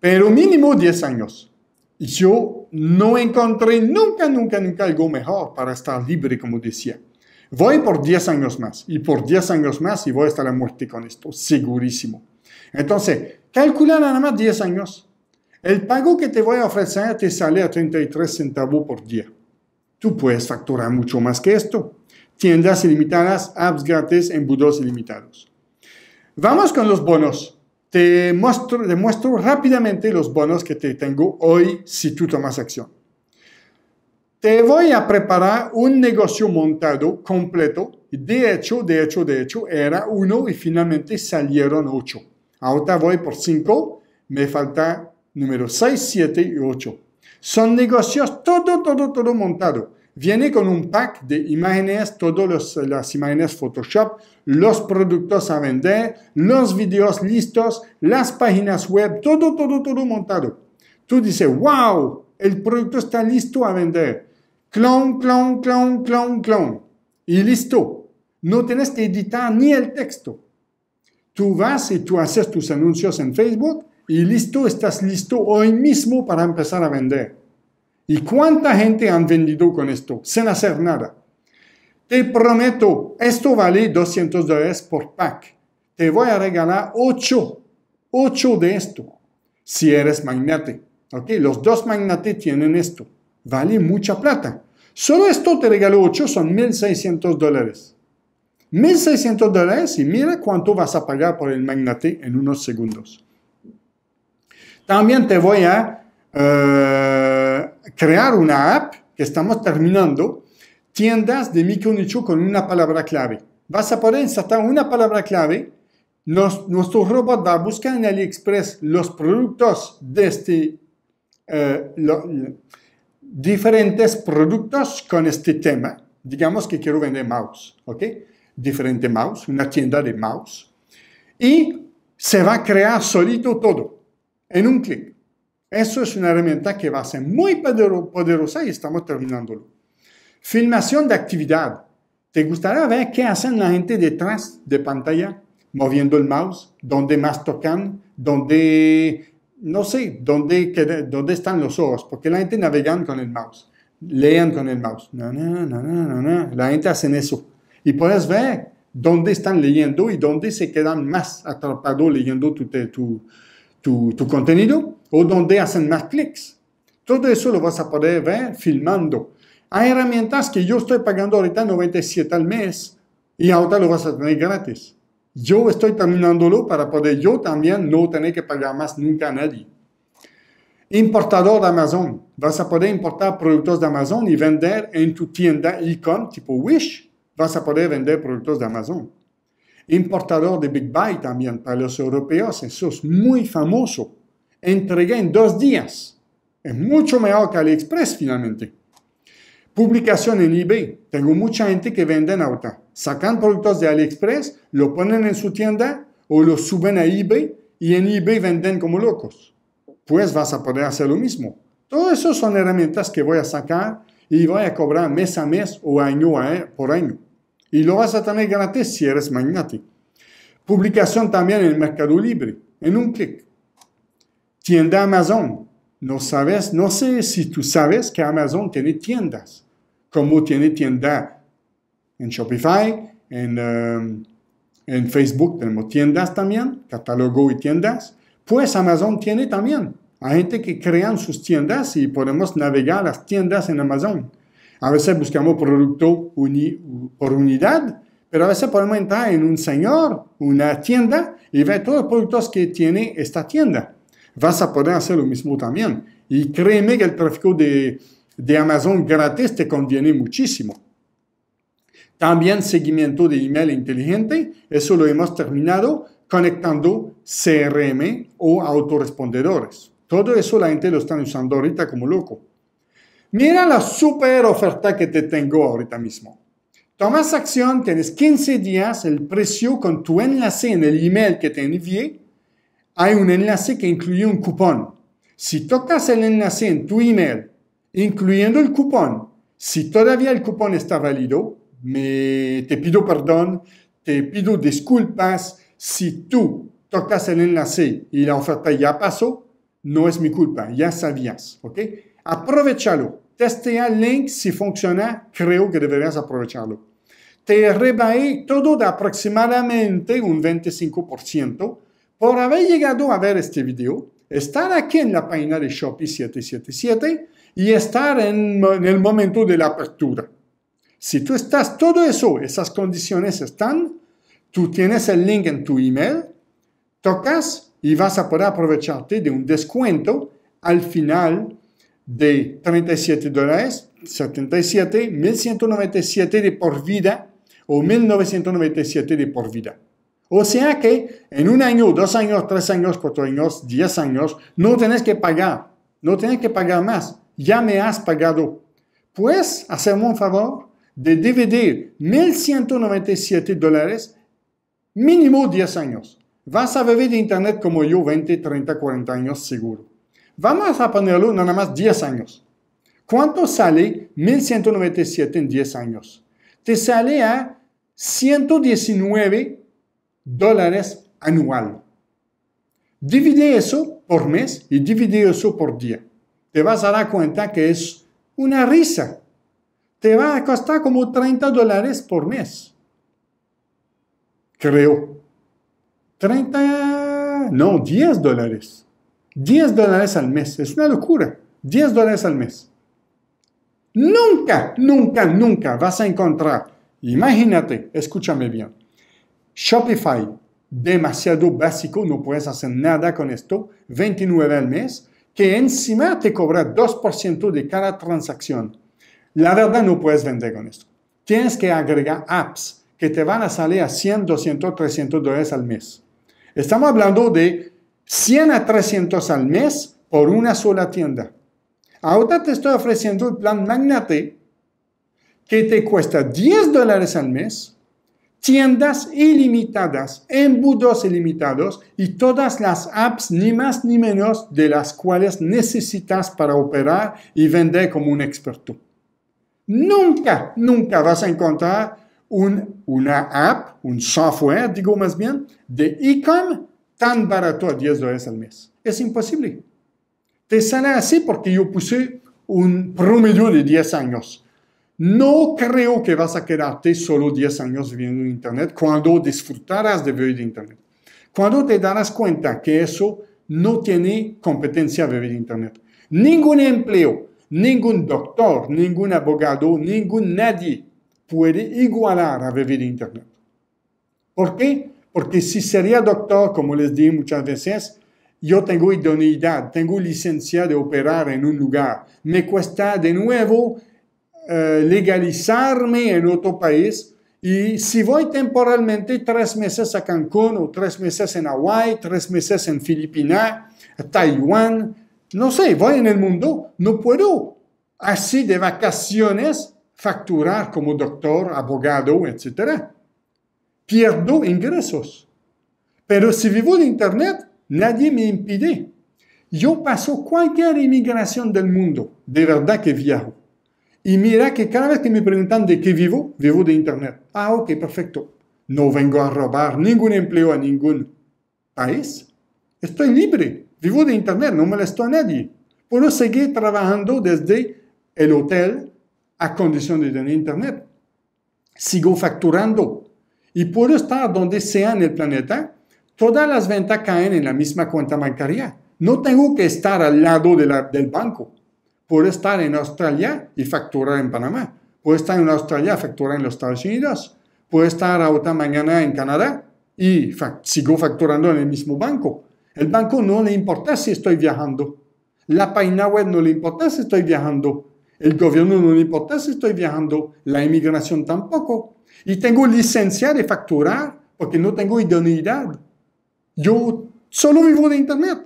pero mínimo 10 años. Y yo no encontré nunca, nunca, nunca algo mejor para estar libre, como decía. Voy por 10 años más y por 10 años más y voy a estar a muerte con esto, segurísimo. Entonces, calcula nada más 10 años. El pago que te voy a ofrecer te sale a 33 centavos por día. Tú puedes facturar mucho más que esto. Tiendas ilimitadas, apps gratis, embudos ilimitados. Vamos con los bonos te muestro, rápidamente los bonos que te tengo hoy si tú tomas acción. Te voy a preparar un negocio montado completo. De hecho, de hecho, de hecho, era uno y finalmente salieron ocho. Ahora voy por cinco, me falta número seis, siete y ocho. Son negocios todo, todo, todo montado. Viene con un pack de imágenes, todas las imágenes Photoshop, los productos a vender, los videos listos, las páginas web, todo, todo, todo montado. Tú dices, wow, el producto está listo a vender. ¡Clon, clown, clown, clon, clown. Y listo. No tienes que editar ni el texto. Tú vas y tú haces tus anuncios en Facebook y listo, estás listo hoy mismo para empezar a vender. ¿Y cuánta gente han vendido con esto sin hacer nada? Te prometo, esto vale 200 dólares por pack. Te voy a regalar 8, 8 de esto, si eres magnate. ¿Ok? Los dos magnates tienen esto. Vale mucha plata. Solo esto te regaló 8, son 1.600 dólares. 1.600 dólares y mira cuánto vas a pagar por el magnate en unos segundos. También te voy a... Eh, crear una app que estamos terminando, tiendas de micronicho con una palabra clave. Vas a poder insertar una palabra clave. nuestro robot va a buscar en AliExpress los productos de este, eh, diferentes productos con este tema. Digamos que quiero vender mouse, ¿ok? Diferente mouse, una tienda de mouse. Y se va a crear solito todo, en un clic. Eso es una herramienta que va a ser muy poderosa y estamos terminándolo. Filmación de actividad. ¿Te gustaría ver qué hacen la gente detrás de pantalla, moviendo el mouse, dónde más tocan, dónde, no sé, dónde, dónde están los ojos? Porque la gente navega con el mouse, Leen con el mouse. la gente hace eso. Y puedes ver dónde están leyendo y dónde se quedan más atrapados leyendo tu, tu, tu contenido o donde hacen más clics. Todo eso lo vas a poder ver filmando. Hay herramientas que yo estoy pagando ahorita 97 al mes y ahora lo vas a tener gratis. Yo estoy terminándolo para poder yo también no tener que pagar más nunca a nadie. Importador de Amazon. Vas a poder importar productos de Amazon y vender en tu tienda e-com tipo Wish. Vas a poder vender productos de Amazon. Importador de Big Buy también para los europeos. Eso es muy famoso entregué en dos días. Es mucho mejor que AliExpress finalmente. Publicación en eBay. Tengo mucha gente que vende en alta Sacan productos de AliExpress, lo ponen en su tienda o lo suben a eBay y en eBay venden como locos. Pues vas a poder hacer lo mismo. Todo eso son herramientas que voy a sacar y voy a cobrar mes a mes o año e, por año. Y lo vas a tener gratis si eres magnate. Publicación también en Mercado Libre, en un clic tienda Amazon. No sabes, no sé si tú sabes que Amazon tiene tiendas, como tiene tienda en Shopify, en, em, en Facebook tenemos tiendas también, catálogo y tiendas. Pues Amazon tiene también. Hay gente que crean sus tiendas y podemos navegar las tiendas en Amazon. A veces buscamos producto por unidad, pero a veces podemos entrar en un señor, una tienda, y ver todos los productos que tiene esta tienda vas a poder hacer lo mismo también. Y créeme que el tráfico de, Amazon gratis te conviene muchísimo. También seguimiento de email inteligente, eso lo hemos terminado conectando CRM o autorespondedores. Todo eso la gente lo está usando ahorita como loco. Mira la super oferta que te tengo ahorita mismo. Tomas acción, tienes 15 días, el precio con tu enlace en el email que te envié hay un enlace que incluye un cupón. Si tocas el enlace en tu email, incluyendo el cupón, si todavía el cupón está válido, me, te pido perdón, te pido disculpas si tú tocas el enlace y la oferta ya pasó, no es mi culpa, ya sabías, ¿ok? Aprovechalo, testea el link, si funciona, creo que deberías aprovecharlo. Te rebaí todo de aproximadamente un 25%, por haber llegado a ver este video, estar aquí en la página de Shopee 777 y estar en, el momento de la apertura. Si tú estás todo eso, esas condiciones están, tú tienes el link en tu email, tocas y vas a poder aprovecharte de un descuento al final de 37 dólares, 77, 1197 de por vida o 1997 de por vida. O sea que en un año, dos años, tres años, cuatro años, diez años, no tenés que pagar, no tenés que pagar más. Ya me has pagado. Pues, hacerme un favor de dividir 1.197 dólares mínimo 10 años. Vas a vivir de Internet como yo 20, 30, 40 años seguro. Vamos a ponerlo nada más 10 años. ¿Cuánto sale 1.197 en 10 años? Te sale a 119 dólares anual. Divide eso por mes y divide eso por día. Te vas a dar cuenta que es una risa. Te va a costar como 30 dólares por mes. Creo. 30, no, 10 dólares. 10 dólares al mes. Es una locura. 10 dólares al mes. Nunca, nunca, nunca vas a encontrar. Imagínate, escúchame bien Shopify, demasiado básico, no puedes hacer nada con esto, 29 al mes, que encima te cobra 2% de cada transacción. La verdad no puedes vender con esto. Tienes que agregar apps que te van a salir a 100, 200, 300 dólares al mes. Estamos hablando de 100 a 300 al mes por una sola tienda. Ahora te estoy ofreciendo el plan magnate que te cuesta 10 dólares al mes tiendas ilimitadas, embudos ilimitados y todas las apps ni más ni menos de las cuales necesitas para operar y vender como un experto. Nunca, nunca vas a encontrar una app, un software, digo más bien, de e commerce tan barato a 10 dólares al mes. Es imposible. Te sale así porque yo puse un promedio de 10 años no creo que vas a quedarte solo 10 años viendo Internet cuando disfrutarás de vivir Internet. Cuando te darás cuenta que eso no tiene competencia vivir Internet. Ningún empleo, ningún doctor, ningún abogado, ningún nadie puede igualar a vivir Internet. ¿Por qué? Porque si sería doctor, como les dije muchas veces, yo tengo idoneidad, tengo licencia de operar en un lugar. Me cuesta de nuevo eh, legalizarme en otro país. Y si voy temporalmente tres meses a Cancún o tres meses en Hawái, tres meses en Filipinas, Taiwán, no sé, voy en el mundo, no puedo así de vacaciones facturar como doctor, abogado, etc. Pierdo ingresos. Pero si vivo en Internet, nadie me impide. Yo paso cualquier inmigración del mundo, de verdad que viajo. Y mira que cada vez que me preguntan de qué vivo, vivo de Internet. Ah, ok, perfecto. No vengo a robar ningún empleo a ningún país. Estoy libre, vivo de Internet, no molesto a nadie. Puedo seguir trabajando desde el hotel a condición de tener Internet. Sigo facturando y puedo estar donde sea en el planeta. Todas las ventas caen en la misma cuenta bancaria. No tengo que estar al lado del banco. Puedo estar en Australia y facturar en Panamá. Puedo estar en Australia y facturar en los Estados Unidos. Puedo estar otra mañana en Canadá y sigo facturando en el mismo banco. El banco no le importa si estoy viajando. La página web no le importa si estoy viajando. El gobierno no le importa si estoy viajando. La inmigración tampoco. Y tengo licencia de facturar porque no tengo idoneidad. Yo solo vivo de Internet.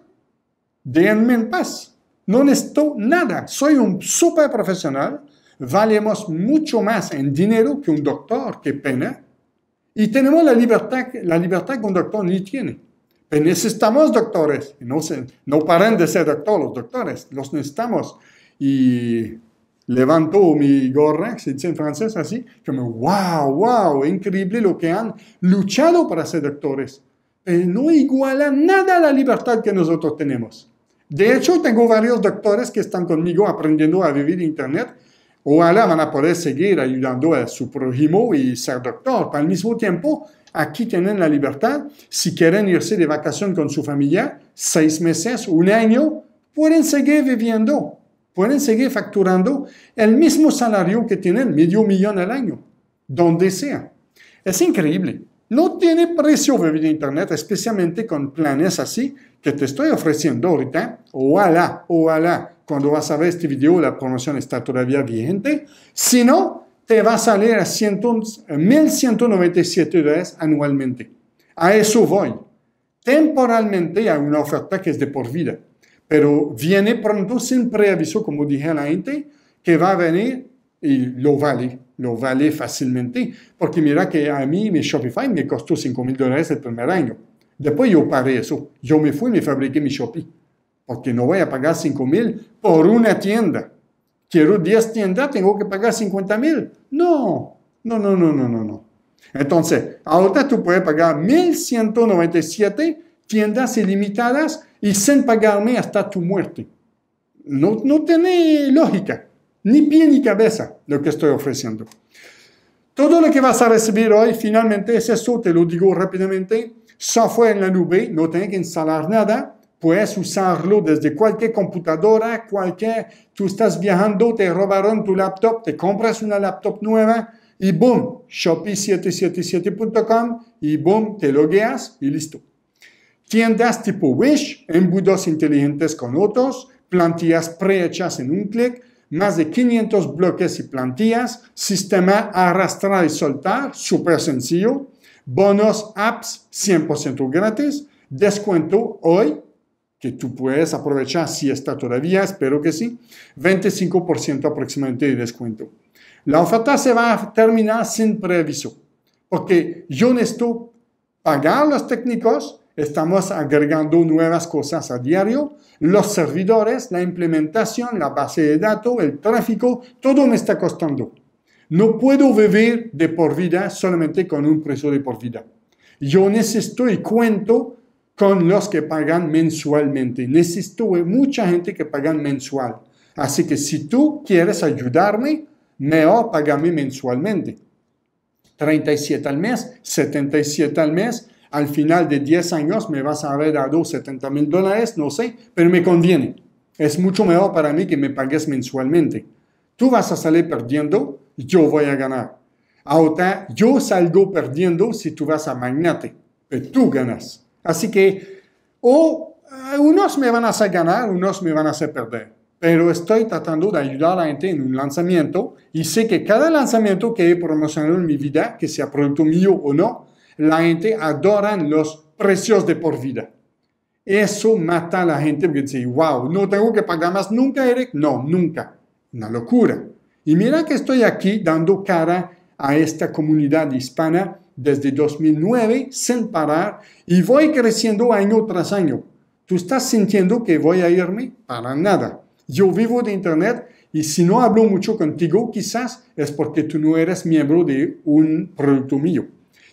Déjenme en paz. No necesito nada. Soy un super profesional. Valemos mucho más en dinero que un doctor, qué pena. Y tenemos la libertad, la libertad que un doctor ni tiene. Pero necesitamos doctores. No, se, no paran de ser doctores los doctores. Los necesitamos. Y levanto mi gorra, se dice en francés así, como wow, wow, increíble lo que han luchado para ser doctores. Pero no iguala nada la libertad que nosotros tenemos. De hecho, tengo varios doctores que están conmigo aprendiendo a vivir Internet. Ojalá van a poder seguir ayudando a su prójimo y ser doctor. Al mismo tiempo, aquí tienen la libertad. Si quieren irse de vacación con su familia, seis meses, un año, pueden seguir viviendo, pueden seguir facturando el mismo salario que tienen, medio millón al año, donde sea. Es increíble. No tiene precio vivir en Internet, especialmente con planes así que te estoy ofreciendo ahorita. o ojalá, cuando vas a ver este video la promoción está todavía vigente. Si no, te va a salir a 1.197 dólares anualmente. A eso voy. Temporalmente hay una oferta que es de por vida, pero viene pronto sin preaviso, como dije a la gente, que va a venir y lo vale lo vale fácilmente, porque mira que a mí mi Shopify me costó 5 mil dólares el primer año. Después yo paré eso, yo me fui y me fabriqué mi Shopify, porque no voy a pagar 5 mil por una tienda. Quiero 10 tiendas, tengo que pagar 50 mil. No, no, no, no, no, no, no. Entonces, ahora tú puedes pagar 1197 tiendas ilimitadas y sin pagarme hasta tu muerte. No, no tiene lógica. Ni pie ni cabeza lo que estoy ofreciendo. Todo lo que vas a recibir hoy, finalmente, es eso, te lo digo rápidamente, software en la nube, no tienes que instalar nada, puedes usarlo desde cualquier computadora, cualquier, tú estás viajando, te robaron tu laptop, te compras una laptop nueva y boom, shopee777.com y boom, te logueas y listo. Tiendas tipo Wish, embudos inteligentes con otros, plantillas prehechas en un clic, más de 500 bloques y plantillas, sistema arrastrar y soltar, súper sencillo, bonos, apps 100% gratis, descuento hoy, que tú puedes aprovechar si está todavía, espero que sí, 25% aproximadamente de descuento. La oferta se va a terminar sin previso, porque yo necesito pagar los técnicos Estamos agregando nuevas cosas a diario. Los servidores, la implementación, la base de datos, el tráfico, todo me está costando. No puedo vivir de por vida solamente con un precio de por vida. Yo necesito y cuento con los que pagan mensualmente. Necesito mucha gente que pagan mensual. Así que si tú quieres ayudarme, mejor pagame mensualmente. 37 al mes, 77 al mes, al final de 10 años me vas a haber dado 70 mil dólares, no sé, pero me conviene. Es mucho mejor para mí que me pagues mensualmente. Tú vas a salir perdiendo, yo voy a ganar. Ahora, yo salgo perdiendo si tú vas a magnate, pero tú ganas. Así que, o eh, unos me van a hacer ganar, unos me van a hacer perder. Pero estoy tratando de ayudar a la gente en un lanzamiento y sé que cada lanzamiento que he promocionado en mi vida, que sea producto mío o no, la gente adora los precios de por vida. Eso mata a la gente porque dice, wow, no tengo que pagar más nunca, Eric. No, nunca. Una locura. Y mira que estoy aquí dando cara a esta comunidad hispana desde 2009 sin parar y voy creciendo año tras año. ¿Tú estás sintiendo que voy a irme? Para nada. Yo vivo de Internet y si no hablo mucho contigo, quizás es porque tú no eres miembro de un producto mío.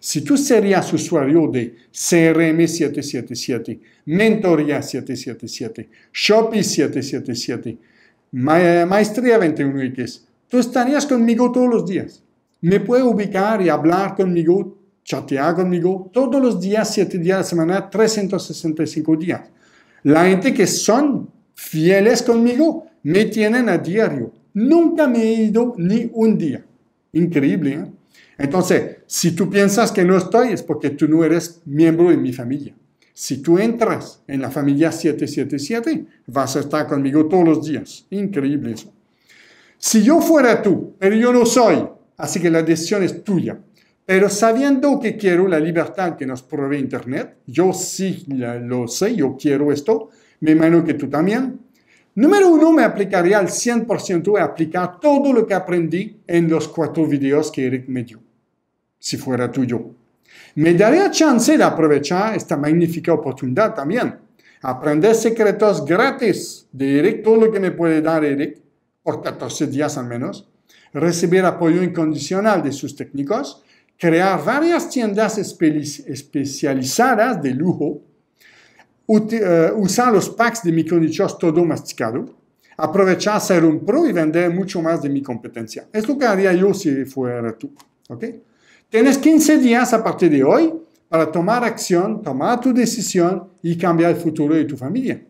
Si tú serías usuario de CRM 777, Mentoría 777, Shopee 777, Maestría 21 x tú estarías conmigo todos los días. Me puedes ubicar y hablar conmigo, chatear conmigo todos los días, siete días a la semana, 365 días. La gente que son fieles conmigo me tienen a diario. Nunca me he ido ni un día. Increíble, ¿eh? Entonces, si tú piensas que no estoy, es porque tú no eres miembro de mi familia. Si tú entras en la familia 777, vas a estar conmigo todos los días. Increíble eso. Si yo fuera tú, pero yo no soy, así que la decisión es tuya. Pero sabiendo que quiero la libertad que nos provee Internet, yo sí lo sé, yo quiero esto, me imagino que tú también. Número uno, me aplicaría al 100% a aplicar todo lo que aprendí en los cuatro videos que Eric me dio si fuera tuyo. Me daría chance de aprovechar esta magnífica oportunidad también. Aprender secretos gratis de Eric, todo lo que me puede dar Eric, por 14 días al menos. Recibir apoyo incondicional de sus técnicos. Crear varias tiendas especializadas de lujo. Eh, usar los packs de micronichos todo masticado aprovechar, ser un pro y vender mucho más de mi competencia. Es lo que haría yo si fuera tú. ¿Ok? Tienes 15 días a partir de hoy para tomar acción, tomar tu decisión y cambiar el futuro de tu familia.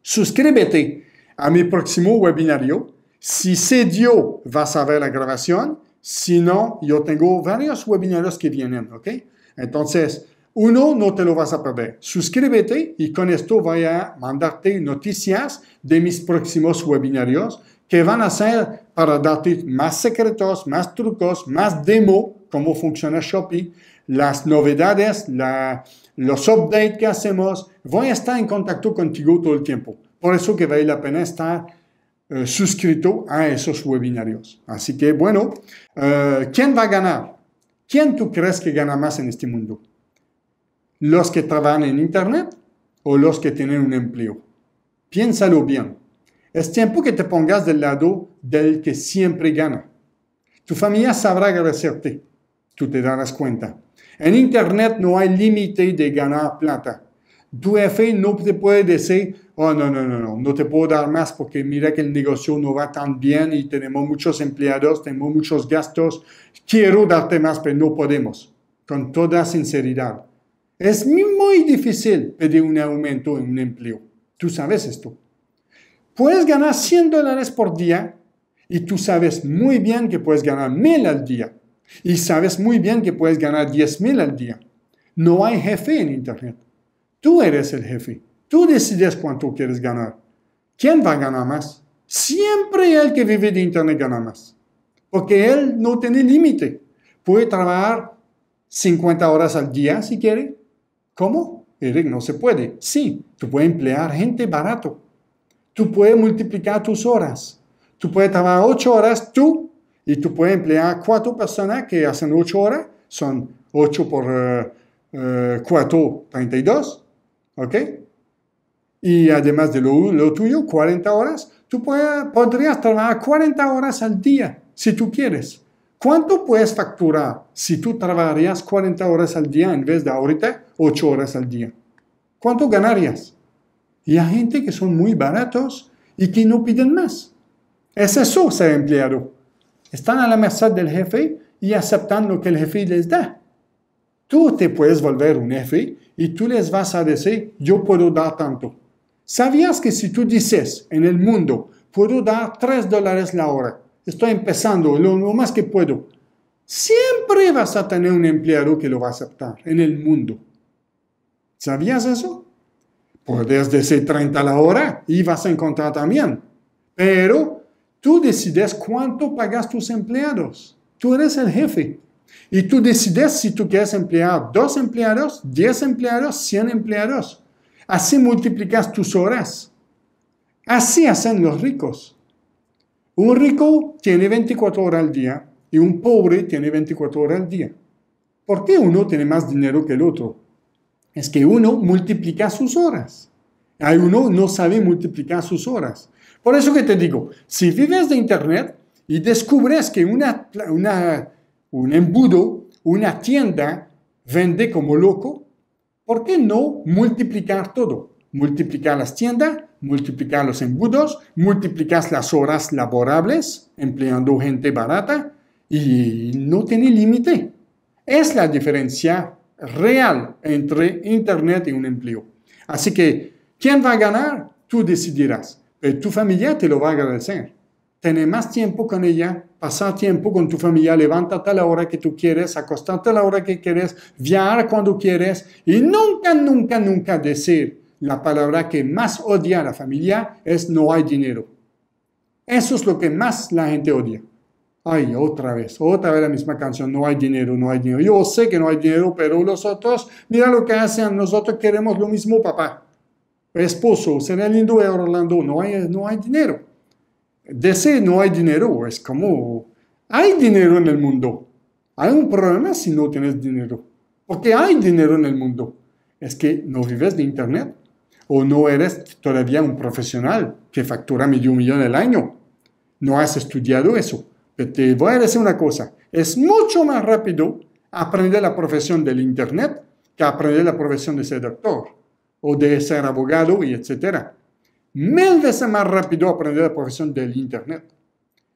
Suscríbete a mi próximo webinario. Si se dio, vas a ver la grabación. Si no, yo tengo varios webinarios que vienen, ¿ok? Entonces, uno, no te lo vas a perder. Suscríbete y con esto voy a mandarte noticias de mis próximos webinarios que van a ser para darte más secretos, más trucos, más demos cómo funciona Shopee, las novedades, los updates que hacemos, voy a estar en contacto contigo todo el tiempo. Por eso que vale la pena estar eh, suscrito a esos webinarios. Así que bueno, eh, ¿quién va a ganar? ¿Quién tú crees que gana más en este mundo? ¿Los que trabajan en Internet o los que tienen un empleo? Piénsalo bien. Es tiempo que te pongas del lado del que siempre gana. Tu familia sabrá agradecerte tú te darás cuenta. En Internet no hay límite de ganar plata. Tu jefe no te puede decir, oh, no, no, no, no, no te puedo dar más porque mira que el negocio no va tan bien y tenemos muchos empleados, tenemos muchos gastos, quiero darte más, pero no podemos, con toda sinceridad. Es muy difícil pedir un aumento en un empleo. Tú sabes esto. Puedes ganar 100 dólares por día y tú sabes muy bien que puedes ganar 1000 al día. Y sabes muy bien que puedes ganar 10.000 al día. No hay jefe en Internet. Tú eres el jefe. Tú decides cuánto quieres ganar. ¿Quién va a ganar más? Siempre el que vive de Internet gana más. Porque él no tiene límite. Puede trabajar 50 horas al día si quiere. ¿Cómo? Eric, no se puede. Sí, tú puedes emplear gente barato. Tú puedes multiplicar tus horas. Tú puedes trabajar 8 horas tú y tú puedes emplear cuatro personas que hacen ocho horas, son ocho por eh, eh, cuatro, treinta y ¿ok? Y además de lo, tuyo, 40 horas, tú puedes, podrías trabajar 40 horas al día si tú quieres. ¿Cuánto puedes facturar si tú trabajarías 40 horas al día en vez de ahorita 8 horas al día? ¿Cuánto ganarías? Y hay gente que son muy baratos y que no piden más. Es eso ser empleado. Están a la merced del jefe y aceptan lo que el jefe les da. Tú te puedes volver un jefe y tú les vas a decir, yo puedo dar tanto. ¿Sabías que si tú dices en el mundo, puedo dar 3 dólares la hora, estoy empezando lo, más que puedo, siempre vas a tener un empleado que lo va a aceptar en el mundo. ¿Sabías eso? Puedes decir 30 la hora y vas a encontrar también. Pero Tú decides cuánto pagas tus empleados. Tú eres el jefe. Y tú decides si tú quieres emplear dos empleados, diez empleados, cien empleados. Así multiplicas tus horas. Así hacen los ricos. Un rico tiene 24 horas al día y un pobre tiene 24 horas al día. ¿Por qué uno tiene más dinero que el otro? Es que uno multiplica sus horas. Hay uno no sabe multiplicar sus horas. Por eso que te digo, si vives de Internet y descubres que una, un embudo, una tienda vende como loco, ¿por qué no multiplicar todo? Multiplicar las tiendas, multiplicar los embudos, multiplicar las horas laborables empleando gente barata y no tiene límite. Es la diferencia real entre Internet y un empleo. Así que ¿Quién va a ganar? Tú decidirás. Pero tu familia te lo va a agradecer. Tener más tiempo con ella, pasar tiempo con tu familia, levántate a la hora que tú quieres, acostarte a la hora que quieres, viajar cuando quieres y nunca, nunca, nunca decir la palabra que más odia a la familia es no hay dinero. Eso es lo que más la gente odia. Ay, otra vez, otra vez la misma canción, no hay dinero, no hay dinero. Yo sé que no hay dinero, pero los otros, mira lo que hacen, nosotros queremos lo mismo, papá esposo, el lindo Orlando, no hay, no hay dinero. DC no hay dinero, es como, hay dinero en el mundo. Hay un problema si no tienes dinero, porque hay dinero en el mundo. Es que no vives de Internet o no eres todavía un profesional que factura medio millón al año. No has estudiado eso. te voy a decir una cosa, es mucho más rápido aprender la profesión del Internet que aprender la profesión de ser doctor o de ser abogado y etcétera. Mil veces más rápido aprender la profesión del Internet.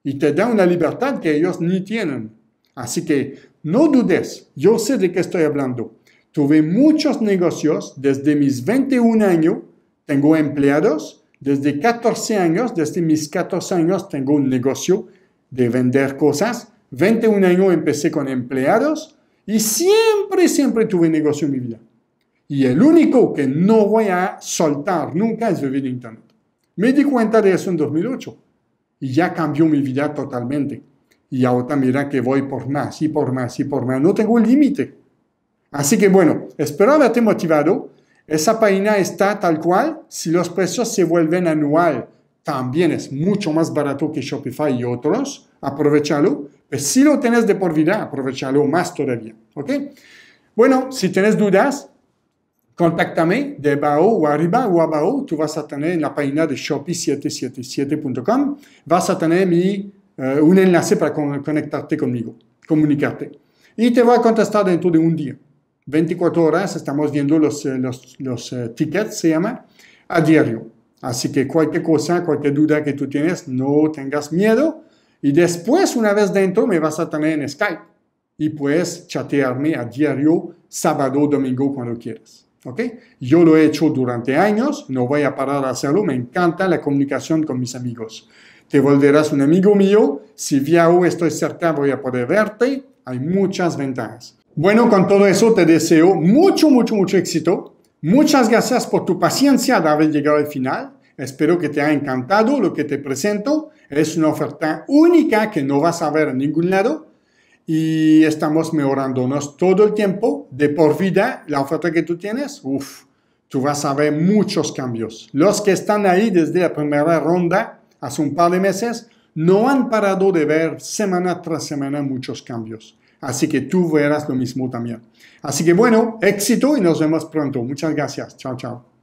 Y te da una libertad que ellos ni tienen. Así que no dudes, yo sé de qué estoy hablando. Tuve muchos negocios desde mis 21 años, tengo empleados, desde 14 años, desde mis 14 años tengo un negocio de vender cosas, 21 años empecé con empleados y siempre, siempre tuve negocio en mi vida. Y el único que no voy a soltar nunca es vivir Internet. Me di cuenta de eso en 2008 y ya cambió mi vida totalmente. Y ahora mira que voy por más y por más y por más. No tengo límite. Así que bueno, espero haberte motivado. Esa página está tal cual. Si los precios se vuelven anual, también es mucho más barato que Shopify y otros. Aprovechalo. Pues si lo tienes de por vida, aprovechalo más todavía. ¿Ok? Bueno, si tienes dudas, Contactame de Bao o arriba o abajo. Tú vas a tener en la página de shopi 777com vas a tener eh, un enlace para conectarte conmigo, comunicarte. Y te voy a contestar dentro de un día. 24 horas estamos viendo los, eh, los, eh, tickets, se llama, a diario. Así que cualquier cosa, cualquier duda que tú tienes, no tengas miedo. Y después, una vez dentro, me vas a tener en Skype y puedes chatearme a diario, sábado, domingo, cuando quieras. Yo lo he hecho durante años, no voy a parar de hacerlo, me encanta la comunicación con mis amigos. Te volverás un amigo mío, si viajo estoy cerca voy a poder verte, hay muchas ventajas. Bueno, con todo eso te deseo mucho, mucho, mucho éxito. Muchas gracias por tu paciencia de haber llegado al final. Espero que te haya encantado lo que te presento. Es una oferta única que no vas a ver en ningún lado y estamos mejorándonos todo el tiempo. De por vida, la oferta que tú tienes, uff, tú vas a ver muchos cambios. Los que están ahí desde la primera ronda, hace un par de meses, no han parado de ver semana tras semana muchos cambios. Así que tú verás lo mismo también. Así que bueno, éxito y nos vemos pronto. Muchas gracias. Chao, chao.